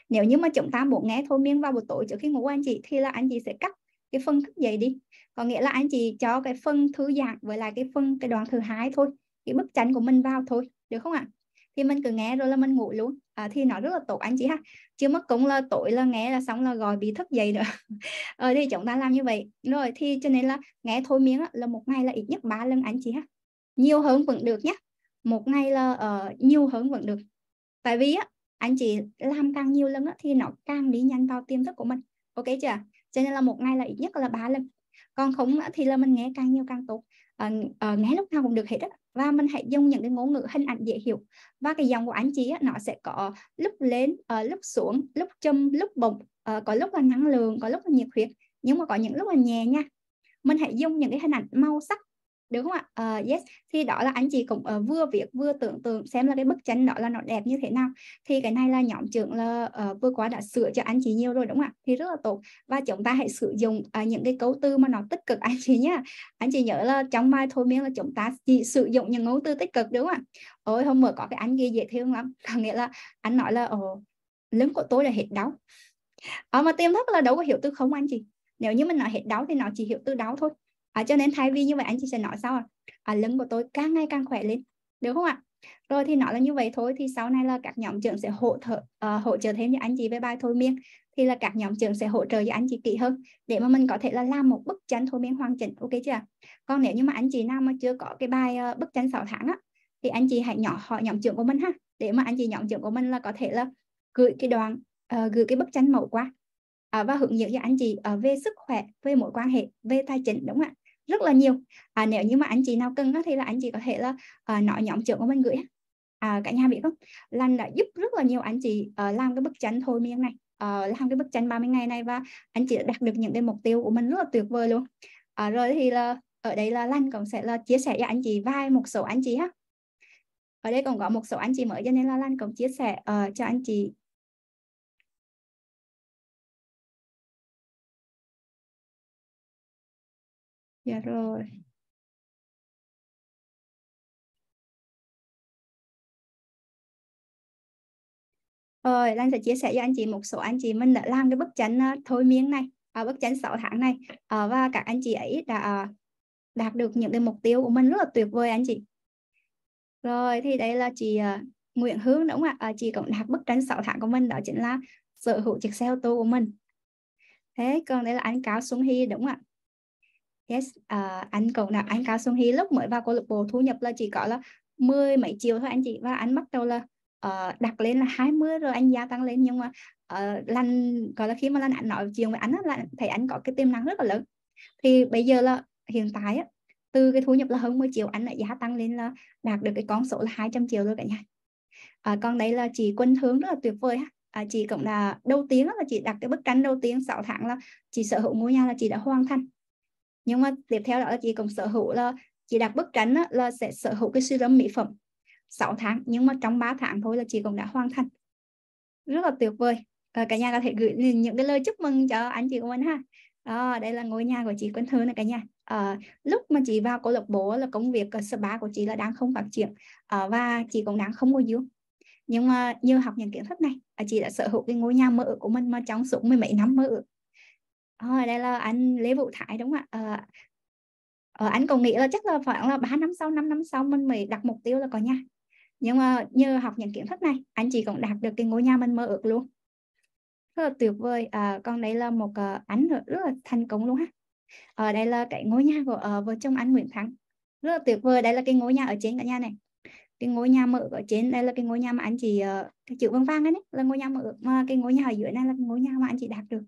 nếu như mà chúng ta muốn nghe thôi miên vào buổi tối trước khi ngủ anh chị thì là anh chị sẽ cắt cái phần thức dậy đi có nghĩa là anh chị cho cái phần thư giãn với lại cái phần cái đoạn thứ hai thôi cái bức tranh của mình vào thôi được không ạ thì mình cứ nghe rồi là mình ngủ luôn à, thì nó rất là tốt anh chị ha chưa mất cũng là tội là nghe là xong là gọi bị thức dậy nữa ờ, thì chúng ta làm như vậy rồi thì cho nên là nghe thôi miếng là một ngày là ít nhất ba lần anh chị ha nhiều hơn vẫn được nhé một ngày là uh, nhiều hơn vẫn được tại vì á anh chị làm càng nhiều lần á, thì nó càng đi nhanh vào tiềm thức của mình ok chưa cho nên là một ngày là ít nhất là ba lần còn không thì là mình nghe càng nhiều càng tốt à, ờ, à, ờ, nghe lúc nào cũng được hết á và mình hãy dùng những cái ngôn ngữ hình ảnh dễ hiểu và cái dòng của anh chị nó sẽ có lúc lên uh, lúc xuống lúc châm lúc bồng ờ, có lúc là năng lượng có lúc là nhiệt huyết nhưng mà có những lúc là nhẹ nha mình hãy dùng những cái hình ảnh màu sắc Đúng không ạ? Uh, yes. Thì đó là anh chị cũng uh, vừa việc vừa tưởng tượng xem là cái bức tranh đó là nó đẹp như thế nào. Thì cái này là nhóm trưởng là uh, vừa qua đã sửa cho anh chị nhiều rồi đúng không ạ? Thì rất là tốt. Và chúng ta hãy sử dụng uh, những cái cấu từ mà nó tích cực anh chị nhé. Anh chị nhớ là trong mai thôi miên là chúng ta chỉ sử dụng những ngôn từ tích cực đúng không ạ? Ôi hôm bữa có cái anh ghi dễ thương lắm. Nghĩa là anh nói là ồ lưng của tôi là hết đau. À, mà tiêm thức là đâu có hiểu từ không anh chị? Nếu như mình nói hết đau thì nó chỉ hiểu từ đau thôi à, cho nên thay vì như vậy anh chị sẽ nói sao à, à lưng của tôi càng ngày càng khỏe lên được không ạ rồi thì nói là như vậy thôi thì sau này là các nhóm trưởng sẽ hỗ trợ uh, à, hỗ trợ thêm cho anh chị với bài thôi miên thì là các nhóm trưởng sẽ hỗ trợ cho anh chị kỹ hơn để mà mình có thể là làm một bức tranh thôi miên hoàn chỉnh ok chưa còn nếu như mà anh chị nào mà chưa có cái bài uh, bức tranh 6 tháng á thì anh chị hãy nhỏ hỏi nhóm trưởng của mình ha để mà anh chị nhóm trưởng của mình là có thể là gửi cái đoạn uh, gửi cái bức tranh mẫu qua uh, và hướng dẫn cho anh chị uh, về sức khỏe về mối quan hệ về tài chính đúng không ạ rất là nhiều à, nếu như mà anh chị nào cần thì là anh chị có thể là à, nói nhóm trưởng của mình gửi à, cả nhà biết không Lan đã giúp rất là nhiều anh chị à, làm cái bức tranh thôi miên này à, làm cái bức tranh 30 ngày này và anh chị đã đạt được những cái mục tiêu của mình rất là tuyệt vời luôn à, rồi thì là ở đây là Lan cũng sẽ là chia sẻ cho anh chị vài một số anh chị ha ở đây còn có một số anh chị mới cho nên là Lan cũng chia sẻ uh, cho anh chị dạ rồi Rồi, Lan sẽ chia sẻ cho anh chị một số anh chị mình đã làm cái bức tranh à, thôi miên này, ở à, bức tranh 6 tháng này à, và các anh chị ấy đã đạt được những cái mục tiêu của mình rất là tuyệt vời anh chị. Rồi thì đây là chị Nguyễn Hương đúng không ạ? À, chị cũng đạt bức tranh 6 tháng của mình đó chính là sở hữu chiếc xe ô tô của mình. Thế còn đây là anh Cáo Xuân Hy đúng không ạ? Yes, uh, anh cậu nào anh Cao Xuân Hy lúc mới vào câu lạc bộ thu nhập là chỉ có là 10 mấy triệu thôi anh chị và anh bắt đầu là uh, đặt lên là 20 rồi anh gia tăng lên nhưng mà uh, ờ, Lan gọi là khi mà Lan anh nói chuyện với anh á, là thấy anh có cái tiềm năng rất là lớn thì bây giờ là hiện tại á, từ cái thu nhập là hơn 10 triệu anh lại giá tăng lên là đạt được cái con số là 200 triệu rồi cả nhà à, còn đấy là chị quân hướng rất là tuyệt vời ha à, chị cũng là đầu tiên là chị đặt cái bức tranh đầu tiên 6 tháng là chị sở hữu ngôi nhà là chị đã hoàn thành nhưng mà tiếp theo đó là chị cũng sở hữu là chị đặt bức tranh là sẽ sở hữu cái serum mỹ phẩm 6 tháng nhưng mà trong 3 tháng thôi là chị cũng đã hoàn thành rất là tuyệt vời à, cả nhà có thể gửi những cái lời chúc mừng cho anh chị của mình ha à, đây là ngôi nhà của chị Quỳnh Hương này cả nhà à, lúc mà chị vào câu lạc bộ là công việc spa của chị là đang không phát triển à, và chị cũng đang không nuôi dưỡng nhưng mà như học những kiến thức này chị đã sở hữu cái ngôi nhà mơ ước của mình mà trong suốt mười mấy năm mơ ước à, đây là anh Lê Vũ Thái đúng không ạ à, ờ, anh còn nghĩ là chắc là khoảng là 3 năm sau 5 năm sau mình mới đặt mục tiêu là có nha. nhưng mà nhờ học những kiến thức này anh chị cũng đạt được cái ngôi nhà mình mơ ước luôn rất là tuyệt vời à, ờ, con đấy là một uh, ảnh rất là thành công luôn ha ở à, đây là cái ngôi nhà của uh, vợ chồng anh Nguyễn Thắng rất là tuyệt vời đây là cái ngôi nhà ở trên cả nhà này cái ngôi nhà mơ ở trên đây là cái ngôi nhà mà anh chị uh, cái chữ vân vang đấy, là ngôi nhà mơ mà cái ngôi nhà ở dưới này là cái ngôi nhà mà anh chị đạt được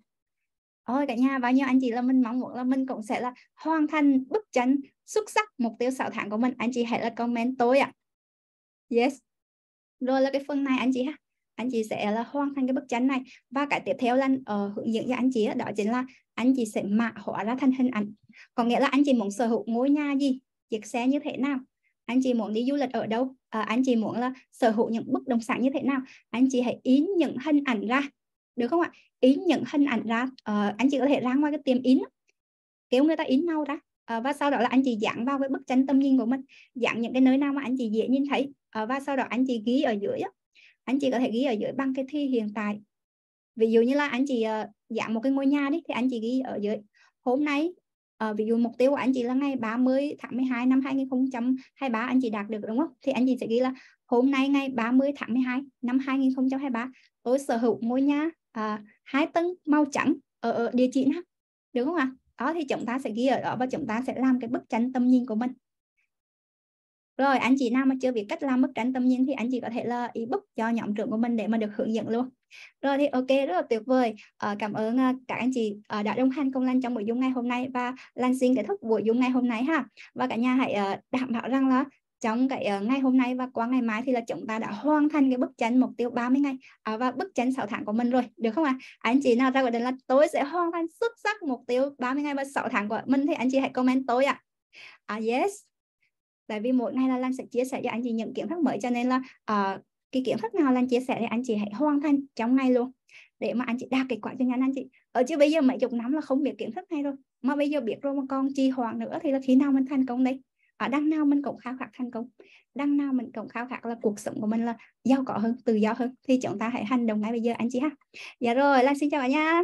Ôi cả nhà, bao nhiêu anh chị là mình mong muốn là mình cũng sẽ là hoàn thành bức tranh xuất sắc mục tiêu 6 tháng của mình. Anh chị hãy là comment tôi ạ. À. Yes. Rồi là cái phần này anh chị ha. Anh chị sẽ là hoàn thành cái bức tranh này. Và cái tiếp theo là uh, hướng dẫn cho anh chị đó, chính là anh chị sẽ mã hóa ra thành hình ảnh. Có nghĩa là anh chị muốn sở hữu ngôi nhà gì, chiếc xe như thế nào, anh chị muốn đi du lịch ở đâu à, anh chị muốn là sở hữu những bất động sản như thế nào anh chị hãy in những hình ảnh ra được không ạ ý nhận hình ảnh ra uh, anh chị có thể ra ngoài cái tiệm in kéo người ta in nâu ra uh, và sau đó là anh chị dạng vào cái bức tranh tâm nhìn của mình dạng những cái nơi nào mà anh chị dễ nhìn thấy uh, và sau đó anh chị ghi ở dưới anh chị có thể ghi ở dưới bằng cái thi hiện tại ví dụ như là anh chị uh, dán một cái ngôi nhà đi thì anh chị ghi ở dưới hôm nay uh, ví dụ mục tiêu của anh chị là ngày 30 tháng 12 năm 2023 anh chị đạt được đúng không thì anh chị sẽ ghi là hôm nay ngày 30 tháng 12 năm 2023 tôi sở hữu ngôi nhà à, hai tầng màu trắng ở, ờ, ở ờ, địa chỉ nào được không ạ đó thì chúng ta sẽ ghi ở đó và chúng ta sẽ làm cái bức tranh tâm nhìn của mình rồi anh chị nào mà chưa biết cách làm bức tranh tâm nhìn thì anh chị có thể là ebook cho nhóm trưởng của mình để mà được hướng dẫn luôn rồi thì ok rất là tuyệt vời à, cảm ơn à, cả anh chị à, đã đồng hành cùng Lan trong buổi dung ngày hôm nay và Lan xin kết thúc buổi dung ngày hôm nay ha và cả nhà hãy đảm bảo rằng là trong cái uh, ngày hôm nay và qua ngày mai thì là chúng ta đã hoàn thành cái bức tranh mục tiêu 30 ngày à, và bức tranh 6 tháng của mình rồi được không ạ à? anh chị nào ra gọi định là tôi sẽ hoàn thành xuất sắc mục tiêu 30 ngày và 6 tháng của mình thì anh chị hãy comment tôi ạ à. à, yes tại vì mỗi ngày là Lan sẽ chia sẻ cho anh chị những kiến thức mới cho nên là uh, cái kiến thức nào Lan chia sẻ thì anh chị hãy hoàn thành trong ngày luôn để mà anh chị đạt kết quả cho nhanh anh chị ở chứ bây giờ mấy chục năm là không biết kiến thức này rồi mà bây giờ biết rồi mà còn trì hoãn nữa thì là khi nào mình thành công đây à, đằng nào mình cũng khao khát thành công đằng nào mình cũng khao khát là cuộc sống của mình là giàu có hơn tự do hơn thì chúng ta hãy hành động ngay bây giờ anh chị ha dạ rồi lan xin chào cả nhà